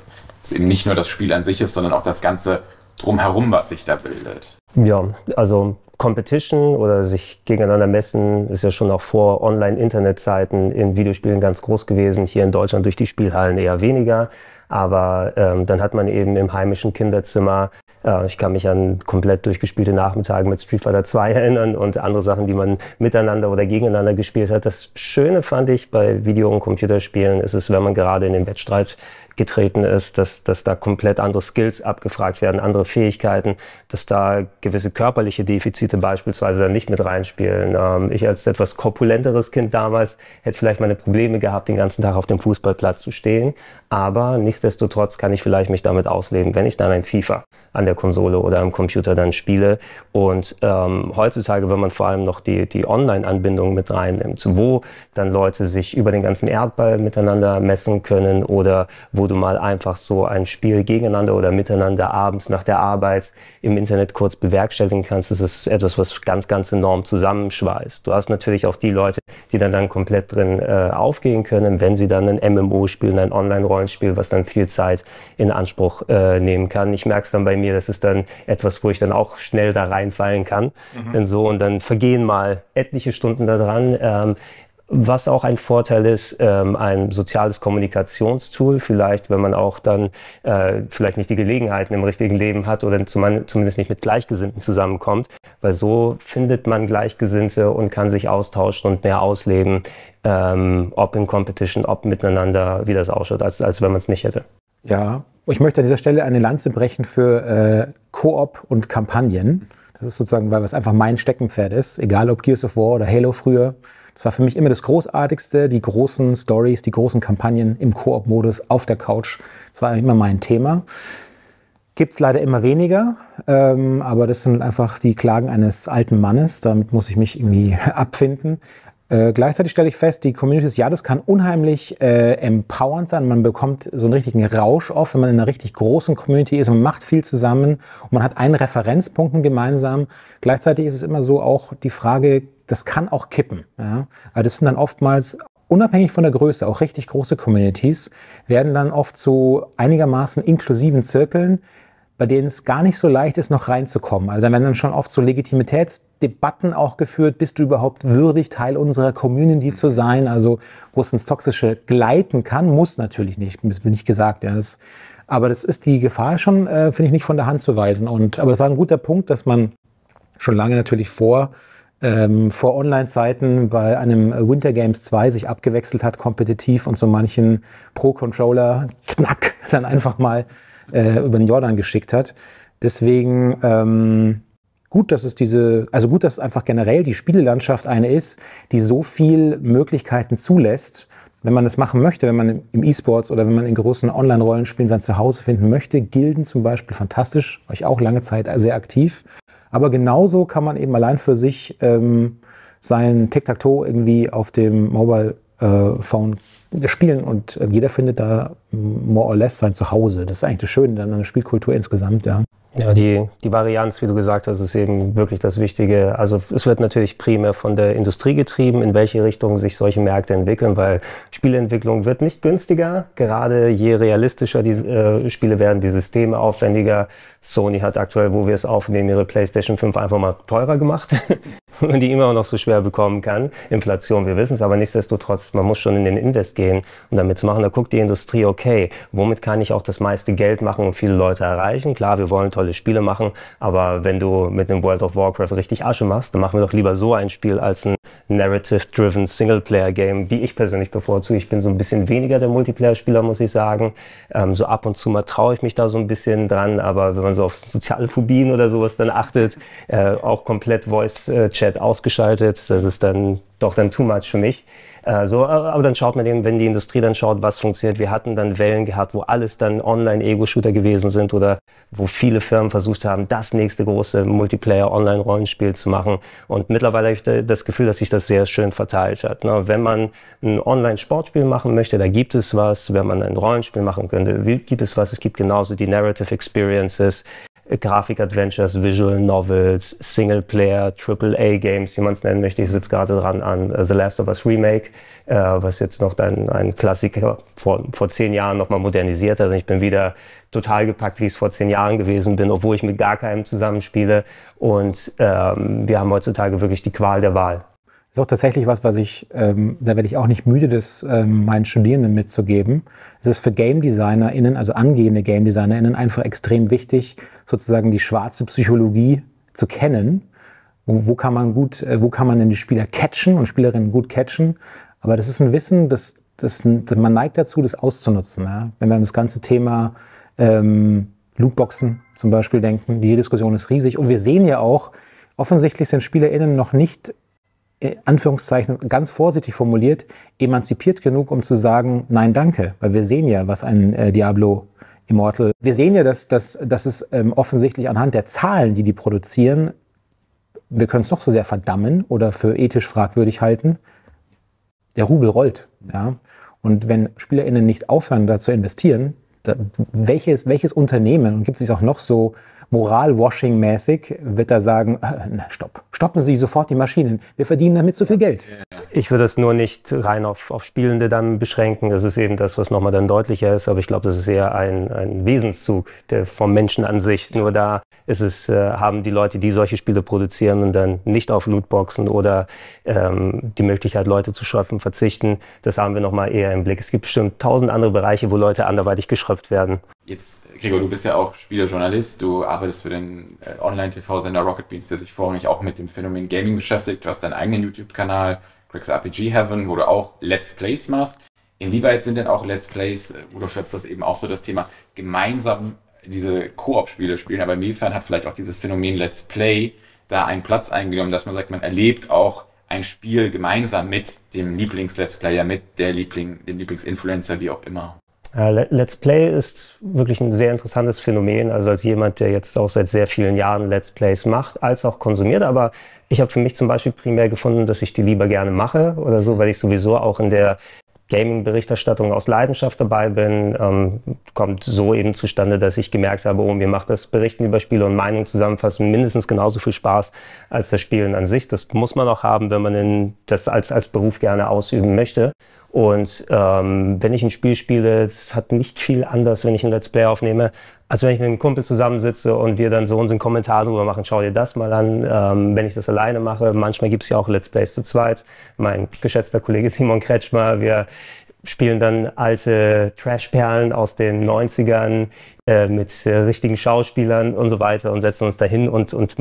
es eben nicht nur das Spiel an sich ist, sondern auch das Ganze drumherum, was sich da bildet. Ja, also Competition oder sich gegeneinander messen ist ja schon auch vor Online-Internetzeiten in Videospielen ganz groß gewesen. Hier in Deutschland durch die Spielhallen eher weniger. Aber ähm, dann hat man eben im heimischen Kinderzimmer, äh, ich kann mich an komplett durchgespielte Nachmittage mit Street Fighter 2 (laughs) erinnern und andere Sachen, die man miteinander oder gegeneinander gespielt hat. Das Schöne fand ich bei Video- und Computerspielen ist es, wenn man gerade in dem Wettstreit getreten ist, dass, dass da komplett andere Skills abgefragt werden, andere Fähigkeiten, dass da gewisse körperliche Defizite beispielsweise dann nicht mit reinspielen. Ähm, ich als etwas korpulenteres Kind damals hätte vielleicht meine Probleme gehabt, den ganzen Tag auf dem Fußballplatz zu stehen, aber nichtsdestotrotz kann ich vielleicht mich damit ausleben, wenn ich dann ein FIFA an der Konsole oder am Computer dann spiele. Und ähm, heutzutage, wenn man vor allem noch die, die Online-Anbindung mit reinnimmt, wo dann Leute sich über den ganzen Erdball miteinander messen können oder wo du mal einfach so ein Spiel gegeneinander oder miteinander abends nach der Arbeit im Internet kurz bewerkstelligen kannst, das ist etwas, was ganz, ganz enorm zusammenschweißt. Du hast natürlich auch die Leute, die dann, dann komplett drin äh, aufgehen können, wenn sie dann ein MMO spielen, ein Online-Rollenspiel, was dann viel Zeit in Anspruch äh, nehmen kann. Ich merke es dann bei mir, das ist dann etwas, wo ich dann auch schnell da reinfallen kann. Mhm. Und so, und dann vergehen mal etliche Stunden daran. Ähm, was auch ein Vorteil ist, ähm, ein soziales Kommunikationstool, vielleicht, wenn man auch dann äh, vielleicht nicht die Gelegenheiten im richtigen Leben hat oder zumindest nicht mit Gleichgesinnten zusammenkommt, weil so findet man Gleichgesinnte und kann sich austauschen und mehr ausleben, ähm, ob in Competition, ob miteinander, wie das ausschaut, als, als wenn man es nicht hätte. Ja, ich möchte an dieser Stelle eine Lanze brechen für äh, Koop und Kampagnen. Das ist sozusagen, weil was einfach mein Steckenpferd ist, egal ob Gears of War oder Halo früher das war für mich immer das Großartigste, die großen Stories, die großen Kampagnen im Koop-Modus auf der Couch. Das war immer mein Thema. Gibt es leider immer weniger, ähm, aber das sind einfach die Klagen eines alten Mannes. Damit muss ich mich irgendwie (laughs) abfinden. Äh, gleichzeitig stelle ich fest, die Communities, ja, das kann unheimlich äh, empowernd sein. Man bekommt so einen richtigen Rausch auf, wenn man in einer richtig großen Community ist und macht viel zusammen und man hat einen Referenzpunkt gemeinsam. Gleichzeitig ist es immer so auch die Frage, das kann auch kippen. Ja? Aber das sind dann oftmals unabhängig von der Größe, auch richtig große Communities, werden dann oft zu einigermaßen inklusiven Zirkeln, bei denen es gar nicht so leicht ist, noch reinzukommen. Also da werden dann schon oft so Legitimitätsdebatten auch geführt, bist du überhaupt würdig, Teil unserer Community zu sein? Also wo es ins Toxische gleiten kann, muss natürlich nicht, wird nicht gesagt. Ja, das, aber das ist die Gefahr schon, äh, finde ich, nicht von der Hand zu weisen. Und, aber es war ein guter Punkt, dass man schon lange natürlich vor ähm, vor Online-Zeiten bei einem Winter Games 2 sich abgewechselt hat, kompetitiv und so manchen Pro-Controller knack (laughs) dann einfach mal äh, über den Jordan geschickt hat. Deswegen ähm, gut, dass es diese, also gut, dass es einfach generell die Spielelandschaft eine ist, die so viel Möglichkeiten zulässt. Wenn man das machen möchte, wenn man im E-Sports oder wenn man in großen Online-Rollenspielen sein Zuhause finden möchte, Gilden zum Beispiel fantastisch, euch auch lange Zeit sehr aktiv. Aber genauso kann man eben allein für sich ähm, sein Tic-Tac-Toe irgendwie auf dem Mobile äh, Phone spielen und äh, jeder findet da mm, more or less sein Zuhause. Das ist eigentlich das Schöne an der Spielkultur insgesamt, ja. Ja, die, die Varianz, wie du gesagt hast, ist eben wirklich das Wichtige. Also es wird natürlich primär von der Industrie getrieben, in welche Richtung sich solche Märkte entwickeln, weil Spieleentwicklung wird nicht günstiger. Gerade je realistischer die äh, Spiele werden, die Systeme aufwendiger. Sony hat aktuell, wo wir es aufnehmen, ihre PlayStation 5 einfach mal teurer gemacht, wenn (laughs) die immer noch so schwer bekommen kann. Inflation, wir wissen es, aber nichtsdestotrotz, man muss schon in den Invest gehen um damit zu machen. Da guckt die Industrie, okay, womit kann ich auch das meiste Geld machen und viele Leute erreichen? Klar, wir wollen tolle Spiele machen, aber wenn du mit einem World of Warcraft richtig Asche machst, dann machen wir doch lieber so ein Spiel als ein Narrative-driven Singleplayer-Game, wie ich persönlich bevorzuge. Ich bin so ein bisschen weniger der Multiplayer-Spieler, muss ich sagen. Ähm, so ab und zu mal traue ich mich da so ein bisschen dran, aber wenn man so auf soziale Phobien oder sowas dann achtet, äh, auch komplett Voice-Chat äh, ausgeschaltet, das ist dann doch dann too much für mich. Äh, so, äh, aber dann schaut man eben, wenn die Industrie dann schaut, was funktioniert. Wir hatten dann Wellen gehabt, wo alles dann Online-Ego-Shooter gewesen sind oder wo viele Firmen versucht haben, das nächste große Multiplayer-Online-Rollenspiel zu machen. Und mittlerweile habe ich das Gefühl, dass sich das sehr schön verteilt hat. Ne? Wenn man ein Online-Sportspiel machen möchte, da gibt es was. Wenn man ein Rollenspiel machen könnte, gibt es was. Es gibt genauso die Narrative Experiences. Grafik-Adventures, Visual Novels, Singleplayer, AAA-Games, wie man es nennen möchte. Ich sitze gerade dran an The Last of Us Remake, äh, was jetzt noch ein, ein Klassiker vor, vor zehn Jahren nochmal modernisiert hat. Also ich bin wieder total gepackt, wie ich es vor zehn Jahren gewesen bin, obwohl ich mit gar keinem zusammenspiele. Und ähm, wir haben heutzutage wirklich die Qual der Wahl ist auch tatsächlich was, was ich, ähm, da werde ich auch nicht müde, das ähm, meinen Studierenden mitzugeben. Es ist für Game DesignerInnen, also angehende Game DesignerInnen, einfach extrem wichtig, sozusagen die schwarze Psychologie zu kennen. Wo, wo kann man gut, äh, wo kann man denn die Spieler catchen und Spielerinnen gut catchen? Aber das ist ein Wissen, das, das, man neigt dazu, das auszunutzen. Ja? Wenn wir an das ganze Thema ähm, Lootboxen zum Beispiel denken, die Diskussion ist riesig. Und wir sehen ja auch, offensichtlich sind SpielerInnen noch nicht äh, Anführungszeichen ganz vorsichtig formuliert, emanzipiert genug, um zu sagen, nein, danke. Weil wir sehen ja, was ein äh, Diablo Immortal. Wir sehen ja, dass, dass, dass es ähm, offensichtlich anhand der Zahlen, die die produzieren, wir können es noch so sehr verdammen oder für ethisch fragwürdig halten, der Rubel rollt. Ja? Und wenn SpielerInnen nicht aufhören, da zu investieren, da, welches, welches Unternehmen, und gibt es sich auch noch so Moralwashing-mäßig wird er sagen, äh, stopp, stoppen Sie sofort die Maschinen, wir verdienen damit zu viel Geld. Ich würde das nur nicht rein auf, auf Spielende dann beschränken, das ist eben das, was nochmal dann deutlicher ist, aber ich glaube, das ist eher ein, ein Wesenszug der, vom Menschen an sich. Nur da ist es, äh, haben die Leute, die solche Spiele produzieren und dann nicht auf Lootboxen oder ähm, die Möglichkeit, Leute zu schröpfen, verzichten, das haben wir nochmal eher im Blick. Es gibt bestimmt tausend andere Bereiche, wo Leute anderweitig geschröpft werden. Jetzt, Gregor, du bist ja auch Spielejournalist, du arbeitest für den äh, Online-TV-Sender Rocket Beans, der sich vorrangig auch mit dem Phänomen Gaming beschäftigt. Du hast deinen eigenen YouTube-Kanal, Greg's RPG Heaven, wo du auch Let's Plays machst. Inwieweit sind denn auch Let's Plays, äh, oder schätzt das eben auch so das Thema, gemeinsam diese Koop-Spiele spielen, aber inwiefern hat vielleicht auch dieses Phänomen Let's Play da einen Platz eingenommen, dass man sagt, man erlebt auch ein Spiel gemeinsam mit dem Lieblings-Let's Player, mit der Liebling, dem Lieblings-Influencer, wie auch immer. Äh, Let's Play ist wirklich ein sehr interessantes Phänomen. Also als jemand, der jetzt auch seit sehr vielen Jahren Let's Plays macht, als auch konsumiert. Aber ich habe für mich zum Beispiel primär gefunden, dass ich die lieber gerne mache oder so, weil ich sowieso auch in der Gaming-Berichterstattung aus Leidenschaft dabei bin, ähm, kommt so eben zustande, dass ich gemerkt habe, oh, mir macht das Berichten über Spiele und Meinungen zusammenfassen mindestens genauso viel Spaß als das Spielen an sich. Das muss man auch haben, wenn man das als, als Beruf gerne ausüben möchte. Und ähm, wenn ich ein Spiel spiele, es hat nicht viel anders, wenn ich ein Let's Play aufnehme, als wenn ich mit einem Kumpel zusammensitze und wir dann so unseren Kommentar drüber machen. Schau dir das mal an. Ähm, wenn ich das alleine mache, manchmal gibt's ja auch Let's Plays zu zweit. Mein geschätzter Kollege Simon Kretschmer, wir spielen dann alte Trashperlen aus den 90ern äh, mit äh, richtigen Schauspielern und so weiter und setzen uns dahin und, und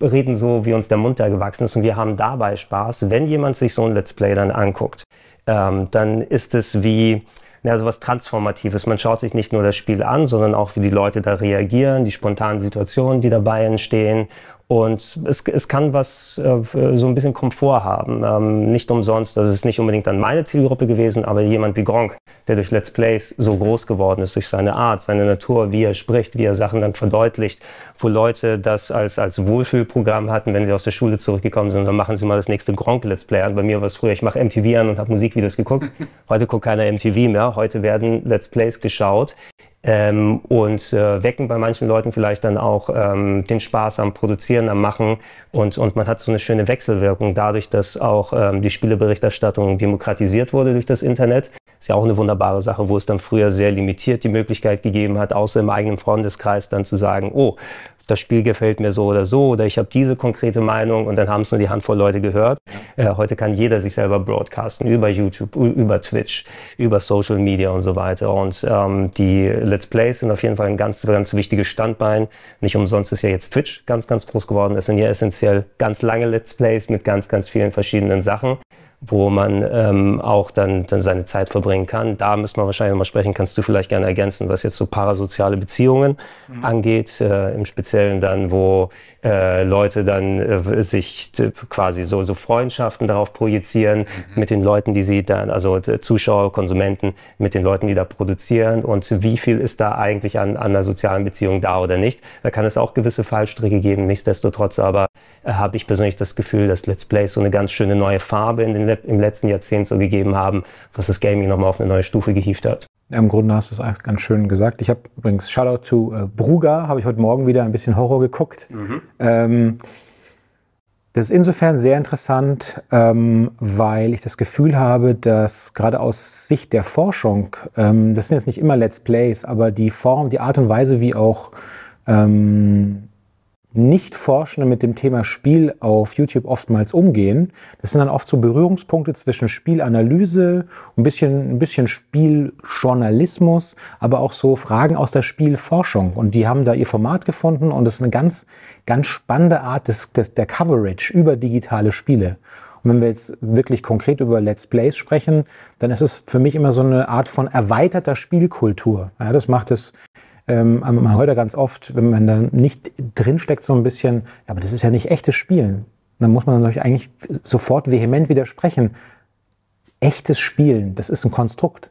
reden so, wie uns der Mund da gewachsen ist. Und wir haben dabei Spaß, wenn jemand sich so ein Let's Play dann anguckt ähm, dann ist es wie ja, so was Transformatives. Man schaut sich nicht nur das Spiel an, sondern auch, wie die Leute da reagieren, die spontanen Situationen, die dabei entstehen und es, es kann was äh, so ein bisschen Komfort haben. Ähm, nicht umsonst, das ist nicht unbedingt dann meine Zielgruppe gewesen, aber jemand wie Gronk, der durch Let's Plays so groß geworden ist, durch seine Art, seine Natur, wie er spricht, wie er Sachen dann verdeutlicht, wo Leute das als, als Wohlfühlprogramm hatten, wenn sie aus der Schule zurückgekommen sind, dann machen sie mal das nächste Gronk-Let's Play an. Bei mir war es früher, ich mache MTV an und habe Musikvideos geguckt. (laughs) Heute guckt keiner MTV mehr, heute werden Let's Plays geschaut, ähm, und äh, wecken bei manchen Leuten vielleicht dann auch ähm, den Spaß am Produzieren, am Machen und, und man hat so eine schöne Wechselwirkung dadurch, dass auch ähm, die Spieleberichterstattung demokratisiert wurde durch das Internet. Ist ja auch eine wunderbare Sache, wo es dann früher sehr limitiert die Möglichkeit gegeben hat, außer im eigenen Freundeskreis dann zu sagen, oh, das Spiel gefällt mir so oder so oder ich habe diese konkrete Meinung und dann haben es nur die Handvoll Leute gehört. Äh, heute kann jeder sich selber broadcasten über YouTube, über Twitch, über Social Media und so weiter. Und ähm, die Let's Plays sind auf jeden Fall ein ganz, ganz wichtiges Standbein. Nicht umsonst ist ja jetzt Twitch ganz, ganz groß geworden. Es sind ja essentiell ganz lange Let's Plays mit ganz, ganz vielen verschiedenen Sachen wo man ähm, auch dann, dann seine Zeit verbringen kann. Da müssen wir wahrscheinlich nochmal sprechen. Kannst du vielleicht gerne ergänzen, was jetzt so parasoziale Beziehungen mhm. angeht, äh, im Speziellen dann, wo äh, Leute dann äh, sich äh, quasi so, so Freundschaften darauf projizieren mhm. mit den Leuten, die sie dann, also äh, Zuschauer, Konsumenten, mit den Leuten, die da produzieren und wie viel ist da eigentlich an, an einer sozialen Beziehung da oder nicht. Da kann es auch gewisse Fallstricke geben. Nichtsdestotrotz aber äh, habe ich persönlich das Gefühl, dass Let's Plays so eine ganz schöne neue Farbe in den, im letzten Jahrzehnt so gegeben haben, was das Gaming nochmal auf eine neue Stufe gehievt hat. Im Grunde hast du es einfach ganz schön gesagt. Ich habe übrigens Shoutout zu äh, Bruga, habe ich heute Morgen wieder ein bisschen Horror geguckt. Mhm. Ähm, das ist insofern sehr interessant, ähm, weil ich das Gefühl habe, dass gerade aus Sicht der Forschung, ähm, das sind jetzt nicht immer Let's Plays, aber die Form, die Art und Weise, wie auch ähm, nicht-Forschende mit dem Thema Spiel auf YouTube oftmals umgehen. Das sind dann oft so Berührungspunkte zwischen Spielanalyse, ein bisschen, ein bisschen Spieljournalismus, aber auch so Fragen aus der Spielforschung. Und die haben da ihr Format gefunden und das ist eine ganz, ganz spannende Art des, des, der Coverage über digitale Spiele. Und wenn wir jetzt wirklich konkret über Let's Plays sprechen, dann ist es für mich immer so eine Art von erweiterter Spielkultur. Ja, das macht es ähm, man heute ganz oft, wenn man da nicht drinsteckt, so ein bisschen, ja, aber das ist ja nicht echtes Spielen. Und dann muss man natürlich eigentlich sofort vehement widersprechen. Echtes Spielen, das ist ein Konstrukt.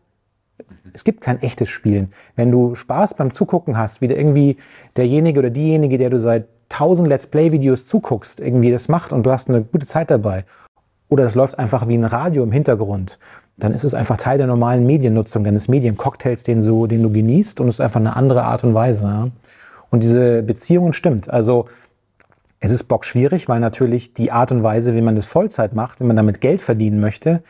Es gibt kein echtes Spielen. Wenn du Spaß beim Zugucken hast, wie der irgendwie derjenige oder diejenige, der du seit tausend Let's Play-Videos zuguckst, irgendwie das macht und du hast eine gute Zeit dabei, oder das läuft einfach wie ein Radio im Hintergrund dann ist es einfach Teil der normalen Mediennutzung, deines Mediencocktails, den du, den du genießt und es ist einfach eine andere Art und Weise. Ja? Und diese Beziehungen stimmt. Also es ist bockschwierig, weil natürlich die Art und Weise, wie man das Vollzeit macht, wenn man damit Geld verdienen möchte,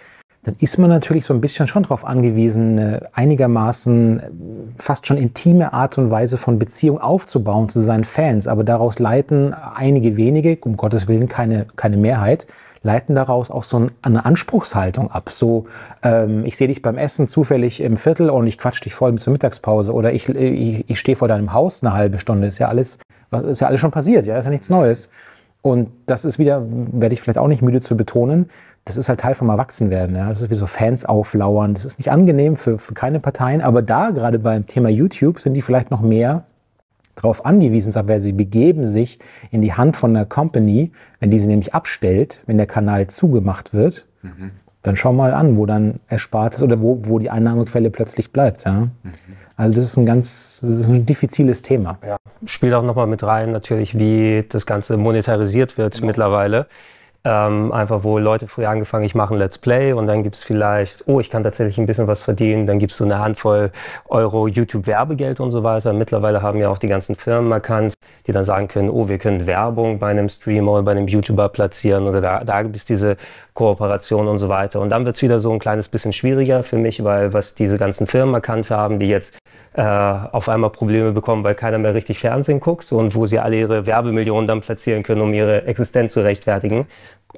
dann ist man natürlich so ein bisschen schon darauf angewiesen, eine einigermaßen fast schon intime Art und Weise von Beziehung aufzubauen zu seinen Fans. Aber daraus leiten einige wenige, um Gottes Willen keine, keine Mehrheit, leiten daraus auch so eine Anspruchshaltung ab. So, ähm, ich sehe dich beim Essen zufällig im Viertel und ich quatsch dich voll zur Mittagspause oder ich, ich, ich stehe vor deinem Haus eine halbe Stunde. Ist ja alles, ist ja alles schon passiert, ja, ist ja nichts Neues. Und das ist wieder, werde ich vielleicht auch nicht müde zu betonen, das ist halt Teil vom Erwachsenwerden. Ja. Das ist wie so Fans auflauern. Das ist nicht angenehm für, für keine Parteien, aber da gerade beim Thema YouTube sind die vielleicht noch mehr darauf angewiesen sind, weil sie begeben sich in die Hand von der Company, wenn diese nämlich abstellt, wenn der Kanal zugemacht wird, mhm. dann schau mal an, wo dann erspart ist oder wo, wo die Einnahmequelle plötzlich bleibt. Ja? Mhm. Also das ist ein ganz ist ein diffiziles Thema. Ja. Spielt auch nochmal mit rein natürlich, wie das Ganze monetarisiert wird genau. mittlerweile. Ähm, einfach wo Leute früher angefangen, ich mache ein Let's Play und dann gibt's vielleicht, oh, ich kann tatsächlich ein bisschen was verdienen, dann gibt's so eine Handvoll Euro YouTube-Werbegeld und so weiter. Mittlerweile haben ja auch die ganzen Firmen erkannt, die dann sagen können, oh, wir können Werbung bei einem Streamer oder bei einem YouTuber platzieren oder da, da gibt es diese Kooperation und so weiter. Und dann wird's wieder so ein kleines bisschen schwieriger für mich, weil was diese ganzen Firmen erkannt haben, die jetzt äh, auf einmal Probleme bekommen, weil keiner mehr richtig Fernsehen guckt und wo sie alle ihre Werbemillionen dann platzieren können, um ihre Existenz zu rechtfertigen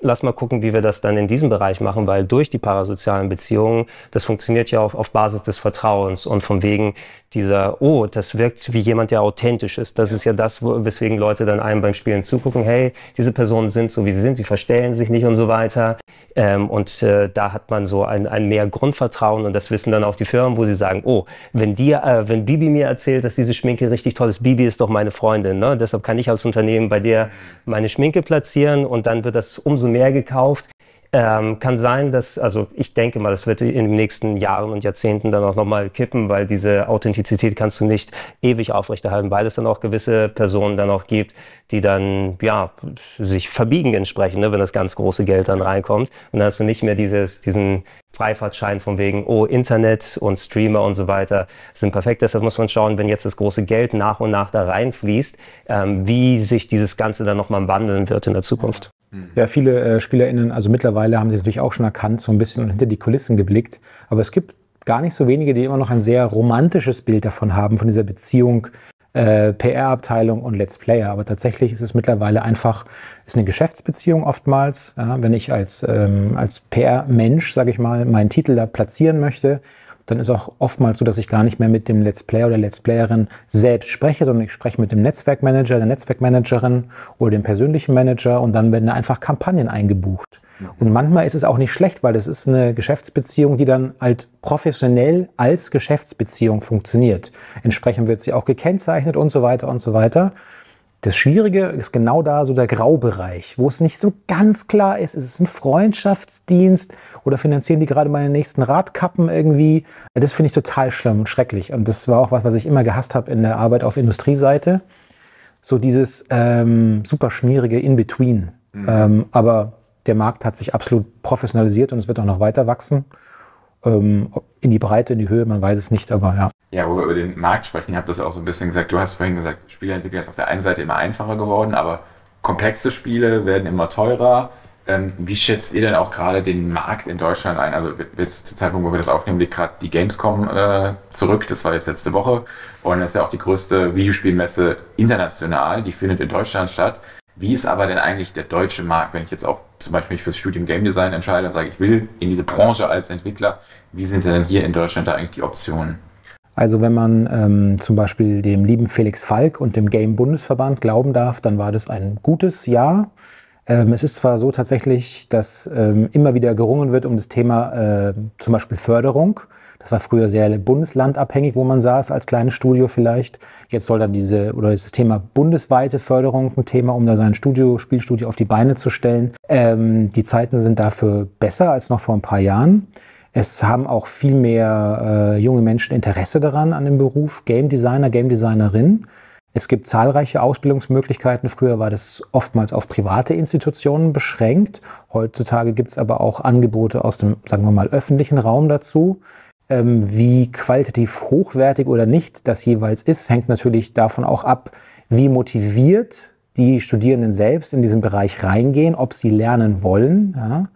lass mal gucken, wie wir das dann in diesem Bereich machen, weil durch die parasozialen Beziehungen, das funktioniert ja auf, auf Basis des Vertrauens und von wegen dieser, oh, das wirkt wie jemand, der authentisch ist. Das ist ja das, wo, weswegen Leute dann einem beim Spielen zugucken, hey, diese Personen sind so, wie sie sind, sie verstellen sich nicht und so weiter. Ähm, und äh, da hat man so ein, ein mehr Grundvertrauen und das wissen dann auch die Firmen, wo sie sagen, oh, wenn dir, äh, wenn Bibi mir erzählt, dass diese Schminke richtig toll ist, Bibi ist doch meine Freundin, ne? deshalb kann ich als Unternehmen bei der mhm. meine Schminke platzieren und dann wird das umso Dosen mehr gekauft. Ähm, kann sein, dass, also ich denke mal, das wird in den nächsten Jahren und Jahrzehnten dann auch nochmal kippen, weil diese Authentizität kannst du nicht ewig aufrechterhalten, weil es dann auch gewisse Personen dann auch gibt, die dann, ja, sich verbiegen entsprechend, ne, wenn das ganz große Geld dann reinkommt. Und dann hast du nicht mehr dieses, diesen Freifahrtschein von wegen, oh, Internet und Streamer und so weiter sind perfekt. Deshalb muss man schauen, wenn jetzt das große Geld nach und nach da reinfließt, ähm, wie sich dieses Ganze dann nochmal wandeln wird in der Zukunft. Ja, viele äh, SpielerInnen, also mittlerweile haben sie natürlich auch schon erkannt, so ein bisschen mhm. hinter die Kulissen geblickt. Aber es gibt gar nicht so wenige, die immer noch ein sehr romantisches Bild davon haben, von dieser Beziehung äh, PR-Abteilung und Let's Player. Aber tatsächlich ist es mittlerweile einfach, ist eine Geschäftsbeziehung oftmals. Ja, wenn ich als, ähm, als PR-Mensch, sage ich mal, meinen Titel da platzieren möchte, dann ist auch oftmals so, dass ich gar nicht mehr mit dem Let's Player oder Let's Playerin selbst spreche, sondern ich spreche mit dem Netzwerkmanager, der Netzwerkmanagerin oder dem persönlichen Manager und dann werden da einfach Kampagnen eingebucht. Mhm. Und manchmal ist es auch nicht schlecht, weil das ist eine Geschäftsbeziehung, die dann halt professionell als Geschäftsbeziehung funktioniert. Entsprechend wird sie auch gekennzeichnet und so weiter und so weiter. Das Schwierige ist genau da so der Graubereich, wo es nicht so ganz klar ist, ist es ein Freundschaftsdienst oder finanzieren die gerade meine nächsten Radkappen irgendwie. Das finde ich total schlimm und schrecklich. Und das war auch was, was ich immer gehasst habe in der Arbeit auf Industrieseite. So dieses ähm, super schmierige In-Between. Mhm. Ähm, aber der Markt hat sich absolut professionalisiert und es wird auch noch weiter wachsen. Ähm, in die Breite, in die Höhe, man weiß es nicht, aber ja. Ja, wo wir über den Markt sprechen, ich habe das auch so ein bisschen gesagt, du hast vorhin gesagt, Spieleentwicklung ist auf der einen Seite immer einfacher geworden, aber komplexe Spiele werden immer teurer. Ähm, wie schätzt ihr denn auch gerade den Markt in Deutschland ein? Also jetzt zur Zeitpunkt, wo wir das aufnehmen, liegt gerade die Gamescom äh, zurück, das war jetzt letzte Woche und das ist ja auch die größte Videospielmesse international, die findet in Deutschland statt. Wie ist aber denn eigentlich der deutsche Markt, wenn ich jetzt auch zum Beispiel mich fürs Studium Game Design entscheide und sage, ich will in diese Branche als Entwickler, wie sind denn hier in Deutschland da eigentlich die Optionen? Also wenn man ähm, zum Beispiel dem lieben Felix Falk und dem Game Bundesverband glauben darf, dann war das ein gutes Jahr. Ähm, es ist zwar so tatsächlich, dass ähm, immer wieder gerungen wird um das Thema äh, zum Beispiel Förderung. Das war früher sehr bundeslandabhängig, wo man saß als kleines Studio vielleicht. Jetzt soll dann diese oder das Thema bundesweite Förderung ein Thema, um da sein Studio, Spielstudio auf die Beine zu stellen. Ähm, die Zeiten sind dafür besser als noch vor ein paar Jahren. Es haben auch viel mehr äh, junge Menschen Interesse daran an dem Beruf Game Designer, Game Designerin. Es gibt zahlreiche Ausbildungsmöglichkeiten. Früher war das oftmals auf private Institutionen beschränkt. Heutzutage gibt es aber auch Angebote aus dem, sagen wir mal, öffentlichen Raum dazu. Ähm, wie qualitativ hochwertig oder nicht das jeweils ist, hängt natürlich davon auch ab, wie motiviert die Studierenden selbst in diesen Bereich reingehen, ob sie lernen wollen. Ja?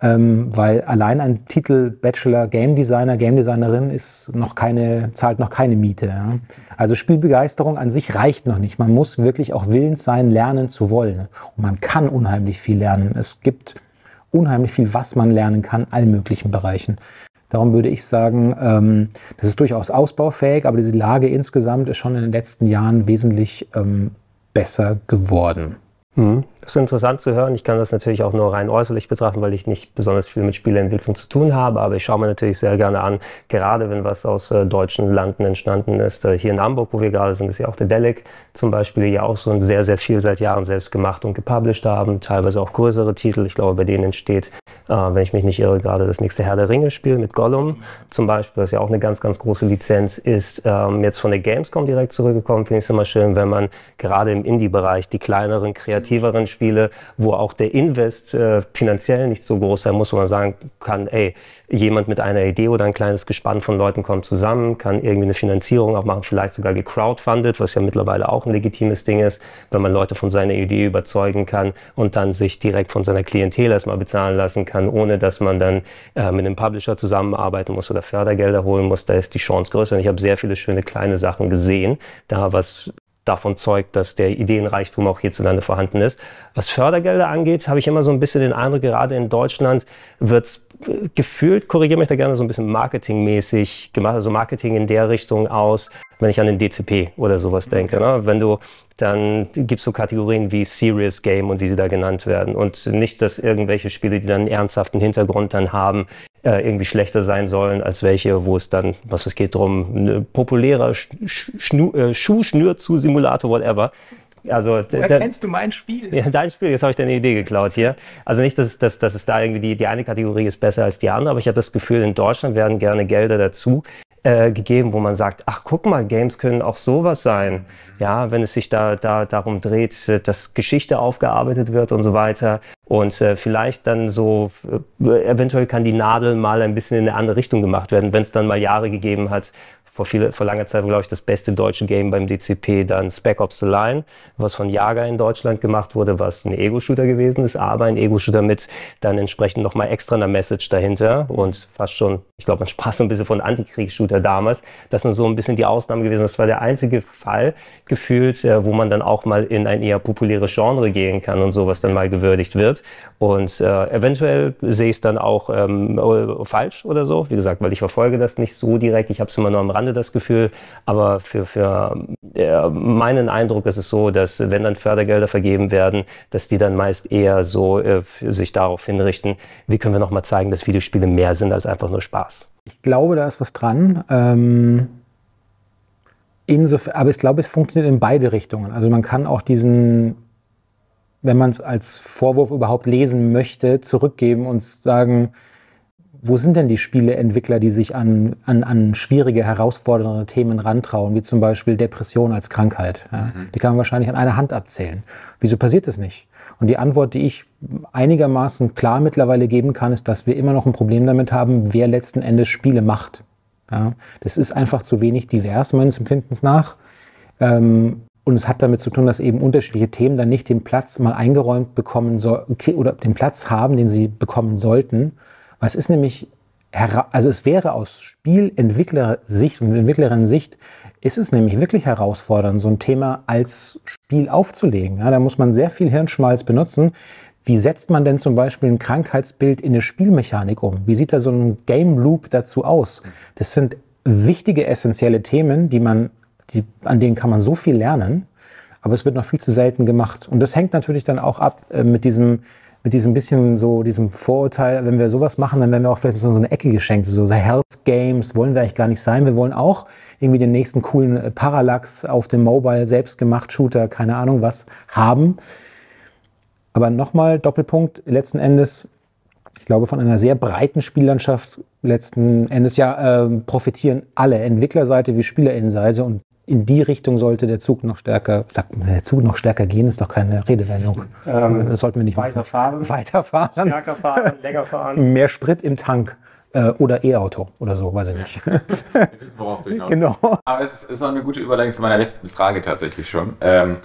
Ähm, weil allein ein Titel Bachelor Game Designer, Game Designerin ist noch keine, zahlt noch keine Miete. Ja? Also Spielbegeisterung an sich reicht noch nicht. Man muss wirklich auch willens sein, lernen zu wollen. Und man kann unheimlich viel lernen. Es gibt unheimlich viel, was man lernen kann, allen möglichen Bereichen. Darum würde ich sagen, ähm, das ist durchaus ausbaufähig, aber diese Lage insgesamt ist schon in den letzten Jahren wesentlich ähm, besser geworden. Mhm. Das ist interessant zu hören. Ich kann das natürlich auch nur rein äußerlich betrachten, weil ich nicht besonders viel mit Spieleentwicklung zu tun habe. Aber ich schaue mir natürlich sehr gerne an, gerade wenn was aus äh, deutschen Landen entstanden ist. Äh, hier in Hamburg, wo wir gerade sind, ist ja auch der Belek zum Beispiel, die ja auch so ein sehr, sehr viel seit Jahren selbst gemacht und gepublished haben. Teilweise auch größere Titel. Ich glaube, bei denen entsteht, äh, wenn ich mich nicht irre, gerade das nächste Herr der Ringe-Spiel mit Gollum zum Beispiel, das ja auch eine ganz, ganz große Lizenz ist. Ähm, jetzt von der Gamescom direkt zurückgekommen, finde ich es immer schön, wenn man gerade im Indie-Bereich die kleineren Kreativen kreativeren Spiele, wo auch der Invest äh, finanziell nicht so groß sein muss, wo man sagen kann, ey, jemand mit einer Idee oder ein kleines Gespann von Leuten kommt zusammen, kann irgendwie eine Finanzierung auch machen, vielleicht sogar gecrowdfundet, was ja mittlerweile auch ein legitimes Ding ist, wenn man Leute von seiner Idee überzeugen kann und dann sich direkt von seiner Klientel erstmal bezahlen lassen kann, ohne dass man dann äh, mit einem Publisher zusammenarbeiten muss oder Fördergelder holen muss, da ist die Chance größer. Und ich habe sehr viele schöne kleine Sachen gesehen, da was davon zeugt, dass der Ideenreichtum auch hierzulande vorhanden ist. Was Fördergelder angeht, habe ich immer so ein bisschen den Eindruck, gerade in Deutschland wird äh, gefühlt, korrigiere mich da gerne, so ein bisschen marketingmäßig gemacht, also Marketing in der Richtung aus, wenn ich an den DCP oder sowas mhm. denke. Ne? Wenn du, dann gibst du Kategorien wie Serious Game und wie sie da genannt werden. Und nicht, dass irgendwelche Spiele, die dann einen ernsthaften Hintergrund dann haben, äh, irgendwie schlechter sein sollen als welche, wo es dann, was es geht drum, ne, populärer Sch äh, Schuh, Schnür Simulator, whatever. Also, da kennst du mein Spiel. Ja, dein Spiel, jetzt habe ich deine Idee geklaut hier. Also nicht, dass, dass, dass es da irgendwie die, die eine Kategorie ist besser als die andere, aber ich habe das Gefühl, in Deutschland werden gerne Gelder dazu äh, gegeben, wo man sagt, ach guck mal, Games können auch sowas sein. Mhm. Ja, wenn es sich da, da darum dreht, äh, dass Geschichte aufgearbeitet wird und so weiter. Und äh, vielleicht dann so, äh, eventuell kann die Nadel mal ein bisschen in eine andere Richtung gemacht werden, wenn es dann mal Jahre gegeben hat, vor, viele, vor langer Zeit, glaube ich, das beste deutsche Game beim DCP dann Spec Ops The Line, was von Jager in Deutschland gemacht wurde, was ein Ego-Shooter gewesen ist, aber ein Ego-Shooter mit dann entsprechend nochmal extra einer Message dahinter und fast schon, ich glaube, man sprach so ein bisschen von Antikriegs-Shooter damals. Das sind so ein bisschen die Ausnahmen gewesen. Das war der einzige Fall gefühlt, äh, wo man dann auch mal in ein eher populäres Genre gehen kann und sowas dann mal gewürdigt wird. Und äh, eventuell sehe ich es dann auch ähm, äh, falsch oder so, wie gesagt, weil ich verfolge das nicht so direkt. Ich habe es immer nur am Rande alle das Gefühl. Aber für, für äh, meinen Eindruck ist es so, dass wenn dann Fördergelder vergeben werden, dass die dann meist eher so äh, sich darauf hinrichten, wie können wir nochmal zeigen, dass Videospiele mehr sind als einfach nur Spaß. Ich glaube, da ist was dran. Ähm Insofern, aber ich glaube, es funktioniert in beide Richtungen. Also man kann auch diesen, wenn man es als Vorwurf überhaupt lesen möchte, zurückgeben und sagen, wo sind denn die Spieleentwickler, die sich an, an, an schwierige, herausfordernde Themen rantrauen, wie zum Beispiel Depression als Krankheit? Ja? Mhm. Die kann man wahrscheinlich an einer Hand abzählen. Wieso passiert das nicht? Und die Antwort, die ich einigermaßen klar mittlerweile geben kann, ist, dass wir immer noch ein Problem damit haben, wer letzten Endes Spiele macht. Ja? Das ist einfach zu wenig divers, meines Empfindens nach. Ähm, und es hat damit zu tun, dass eben unterschiedliche Themen dann nicht den Platz mal eingeräumt bekommen so, oder den Platz haben, den sie bekommen sollten. Was ist nämlich, also es wäre aus Spielentwicklersicht und Entwicklerinnen-Sicht, ist es nämlich wirklich herausfordernd, so ein Thema als Spiel aufzulegen. Ja, da muss man sehr viel Hirnschmalz benutzen. Wie setzt man denn zum Beispiel ein Krankheitsbild in eine Spielmechanik um? Wie sieht da so ein Game Loop dazu aus? Das sind wichtige, essentielle Themen, die man, die, an denen kann man so viel lernen, aber es wird noch viel zu selten gemacht. Und das hängt natürlich dann auch ab äh, mit diesem mit diesem bisschen so, diesem Vorurteil, wenn wir sowas machen, dann werden wir auch vielleicht so eine Ecke geschenkt. So, so Health Games wollen wir eigentlich gar nicht sein. Wir wollen auch irgendwie den nächsten coolen äh, Parallax auf dem Mobile, selbst gemacht, Shooter, keine Ahnung was, haben. Aber nochmal Doppelpunkt, letzten Endes, ich glaube, von einer sehr breiten Spiellandschaft letzten Endes ja äh, profitieren alle, Entwicklerseite wie Spielerinnenseite. Und in die Richtung sollte der Zug noch stärker, sagt man, der Zug noch stärker gehen, ist doch keine Redewendung. Ähm, das sollten wir nicht weiterfahren, Weiterfahren. Stärker fahren, länger fahren. (laughs) Mehr Sprit im Tank. Äh, oder E-Auto oder so, weiß ich nicht. (laughs) wir wissen, worauf du hinaus. Genau. Aber es ist auch eine gute Überlegung zu meiner letzten Frage tatsächlich schon. Ähm,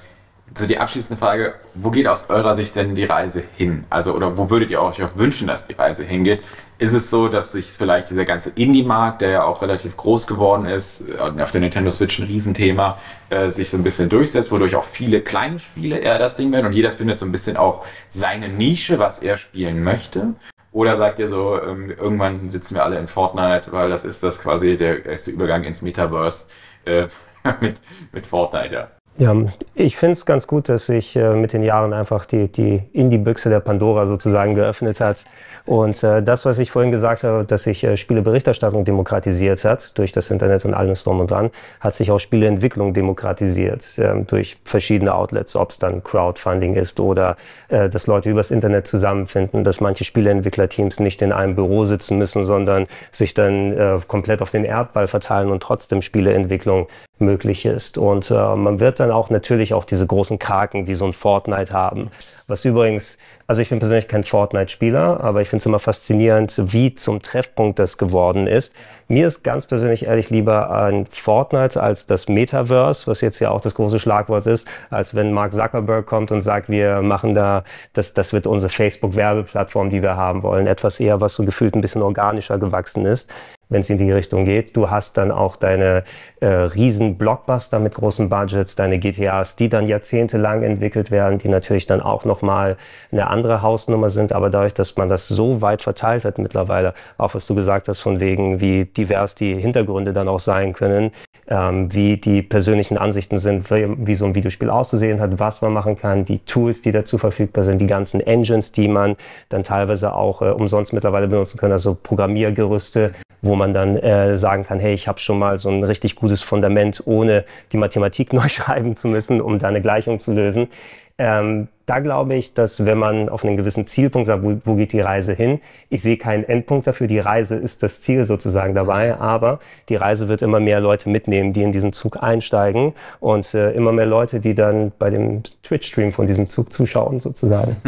so die abschließende Frage, wo geht aus eurer Sicht denn die Reise hin? Also, oder wo würdet ihr euch auch wünschen, dass die Reise hingeht? Ist es so, dass sich vielleicht dieser ganze Indie-Markt, der ja auch relativ groß geworden ist, äh, auf der Nintendo Switch ein Riesenthema, äh, sich so ein bisschen durchsetzt, wodurch auch viele kleine Spiele eher das Ding werden und jeder findet so ein bisschen auch seine Nische, was er spielen möchte? Oder sagt ihr so, ähm, irgendwann sitzen wir alle in Fortnite, weil das ist das quasi der erste Übergang ins Metaverse äh, (laughs) mit, mit Fortnite, ja? Ja, ich finde es ganz gut, dass sich äh, mit den Jahren einfach die, die Indie-Büchse der Pandora sozusagen geöffnet hat. Und äh, das, was ich vorhin gesagt habe, dass sich äh, Spieleberichterstattung demokratisiert hat durch das Internet und alles drum und dran, hat sich auch Spieleentwicklung demokratisiert ähm, durch verschiedene Outlets, ob es dann Crowdfunding ist oder äh, dass Leute übers Internet zusammenfinden, dass manche Spieleentwicklerteams nicht in einem Büro sitzen müssen, sondern sich dann äh, komplett auf den Erdball verteilen und trotzdem Spieleentwicklung möglich ist. Und äh, man wird dann auch natürlich auch diese großen Karten wie so ein Fortnite haben. Was übrigens, also ich bin persönlich kein Fortnite-Spieler, aber ich finde es immer faszinierend, wie zum Treffpunkt das geworden ist. Mir ist ganz persönlich ehrlich lieber ein Fortnite als das Metaverse, was jetzt ja auch das große Schlagwort ist, als wenn Mark Zuckerberg kommt und sagt, wir machen da, das, das wird unsere Facebook-Werbeplattform, die wir haben wollen. Etwas eher, was so gefühlt ein bisschen organischer gewachsen ist wenn es in die Richtung geht. Du hast dann auch deine äh, riesen Blockbuster mit großen Budgets, deine GTAs, die dann jahrzehntelang entwickelt werden, die natürlich dann auch nochmal eine andere Hausnummer sind. Aber dadurch, dass man das so weit verteilt hat mittlerweile, auch was du gesagt hast von wegen, wie divers die Hintergründe dann auch sein können, ähm, wie die persönlichen Ansichten sind, wie, wie so ein Videospiel auszusehen hat, was man machen kann, die Tools, die dazu verfügbar sind, die ganzen Engines, die man dann teilweise auch äh, umsonst mittlerweile benutzen kann, also Programmiergerüste, wo man man dann äh, sagen kann, hey, ich habe schon mal so ein richtig gutes Fundament, ohne die Mathematik (laughs) neu schreiben zu müssen, um da eine Gleichung zu lösen. Ähm, da glaube ich, dass wenn man auf einen gewissen Zielpunkt sagt, wo, wo, geht die Reise hin? Ich sehe keinen Endpunkt dafür. Die Reise ist das Ziel sozusagen dabei, aber die Reise wird immer mehr Leute mitnehmen, die in diesen Zug einsteigen und äh, immer mehr Leute, die dann bei dem Twitch-Stream von diesem Zug zuschauen sozusagen. (laughs)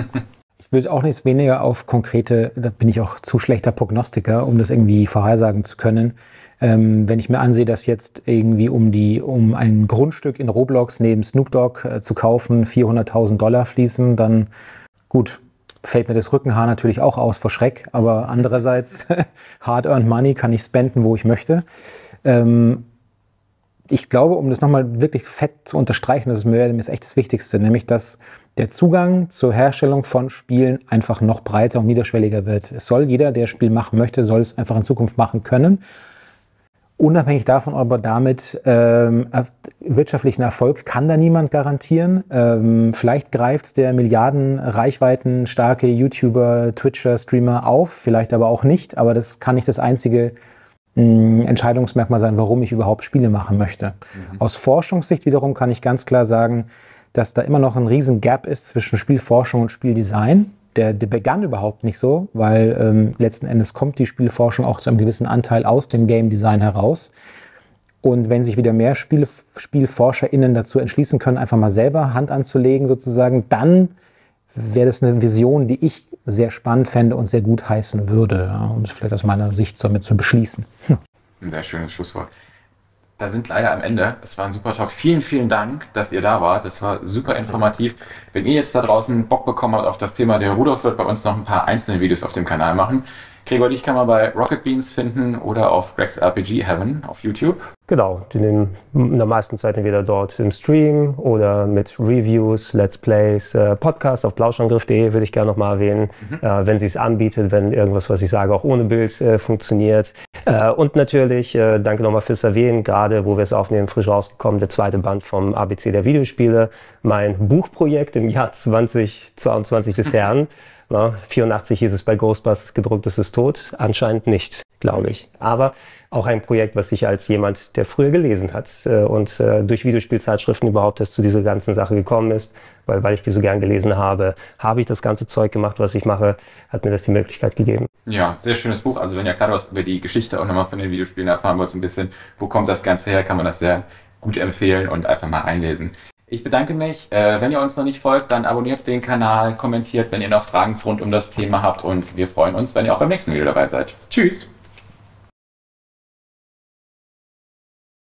ich würde auch nichts weniger auf konkrete, da bin ich auch zu schlechter Prognostiker, um das irgendwie vorhersagen zu können. Ähm, wenn ich mir ansehe, dass jetzt irgendwie um die, um ein Grundstück in Roblox neben Snoop Dogg äh, zu kaufen 400.000 Dollar fließen, dann gut, fällt mir das Rückenhaar natürlich auch aus vor Schreck, aber andererseits (laughs) hard earned money kann ich spenden, wo ich möchte. Ähm, ich glaube, um das nochmal wirklich fett zu unterstreichen, das ist mir, mir echt das Wichtigste, nämlich dass der Zugang zur Herstellung von Spielen einfach noch breiter und niederschwelliger wird. Es soll jeder, der Spiel machen möchte, soll es einfach in Zukunft machen können. Unabhängig davon, ob er damit ähm, wirtschaftlichen Erfolg kann da niemand garantieren. Ähm, vielleicht greift der Milliarden Reichweiten starke YouTuber, Twitcher, Streamer auf, vielleicht aber auch nicht. Aber das kann nicht das einzige mh, mm, Entscheidungsmerkmal sein, warum ich überhaupt Spiele machen möchte. Mhm. Aus Forschungssicht wiederum kann ich ganz klar sagen, dass da immer noch ein riesen Gap ist zwischen Spielforschung und Spieldesign. Der, der begann überhaupt nicht so, weil ähm, letzten Endes kommt die Spielforschung auch zu einem gewissen Anteil aus dem Game Design heraus. Und wenn sich wieder mehr Spiel, SpielforscherInnen dazu entschließen können, einfach mal selber Hand anzulegen, sozusagen, dann wäre das eine Vision, die ich sehr spannend fände und sehr gut heißen würde, ja, um es vielleicht aus meiner Sicht damit zu beschließen. Hm. Ein sehr schönes Schlusswort da sind leider am Ende. Es war ein super Talk. Vielen, vielen Dank, dass ihr da wart. Das war super informativ. Wenn ihr jetzt da draußen Bock bekommen habt auf das Thema, der Rudolf wird bei uns noch ein paar einzelne Videos auf dem Kanal machen. Gregor dich kann man bei Rocket Beans finden oder auf Greg's RPG Heaven auf YouTube. Genau, die nehmen in der meisten Zeit entweder dort im Stream oder mit Reviews, Let's Plays, äh, Podcasts auf blauschangriff.de würde ich gerne nochmal erwähnen, mhm. äh, wenn sie es anbietet, wenn irgendwas, was ich sage, auch ohne Bild äh, funktioniert. Äh, und natürlich, äh, danke nochmal fürs Erwähnen, gerade wo wir es aufnehmen, frisch rausgekommen, der zweite Band vom ABC der Videospiele, mein Buchprojekt im Jahr 2022 (laughs) des Herrn. (laughs) Na, 84 hieß es bei Ghostbusters, gedrucktes ist tot. Anscheinend nicht, glaube ich. Aber auch ein Projekt, was ich als jemand, der früher gelesen hat äh, und äh, durch Videospielzeitschriften überhaupt erst zu dieser ganzen Sache gekommen ist, weil, weil ich die so gern gelesen habe, habe ich das ganze Zeug gemacht, was ich mache, hat mir das die Möglichkeit gegeben. Ja, sehr schönes Buch. Also wenn ihr gerade was über die Geschichte auch nochmal von den Videospielen erfahren wollt, so ein bisschen, wo kommt das Ganze her, kann man das sehr gut empfehlen und einfach mal einlesen. Ich bedanke mich. Äh, wenn ihr uns noch nicht folgt, dann abonniert den Kanal, kommentiert, wenn ihr noch Fragen rund um das Thema habt und wir freuen uns, wenn ihr auch beim nächsten Video dabei seid. Tschüss!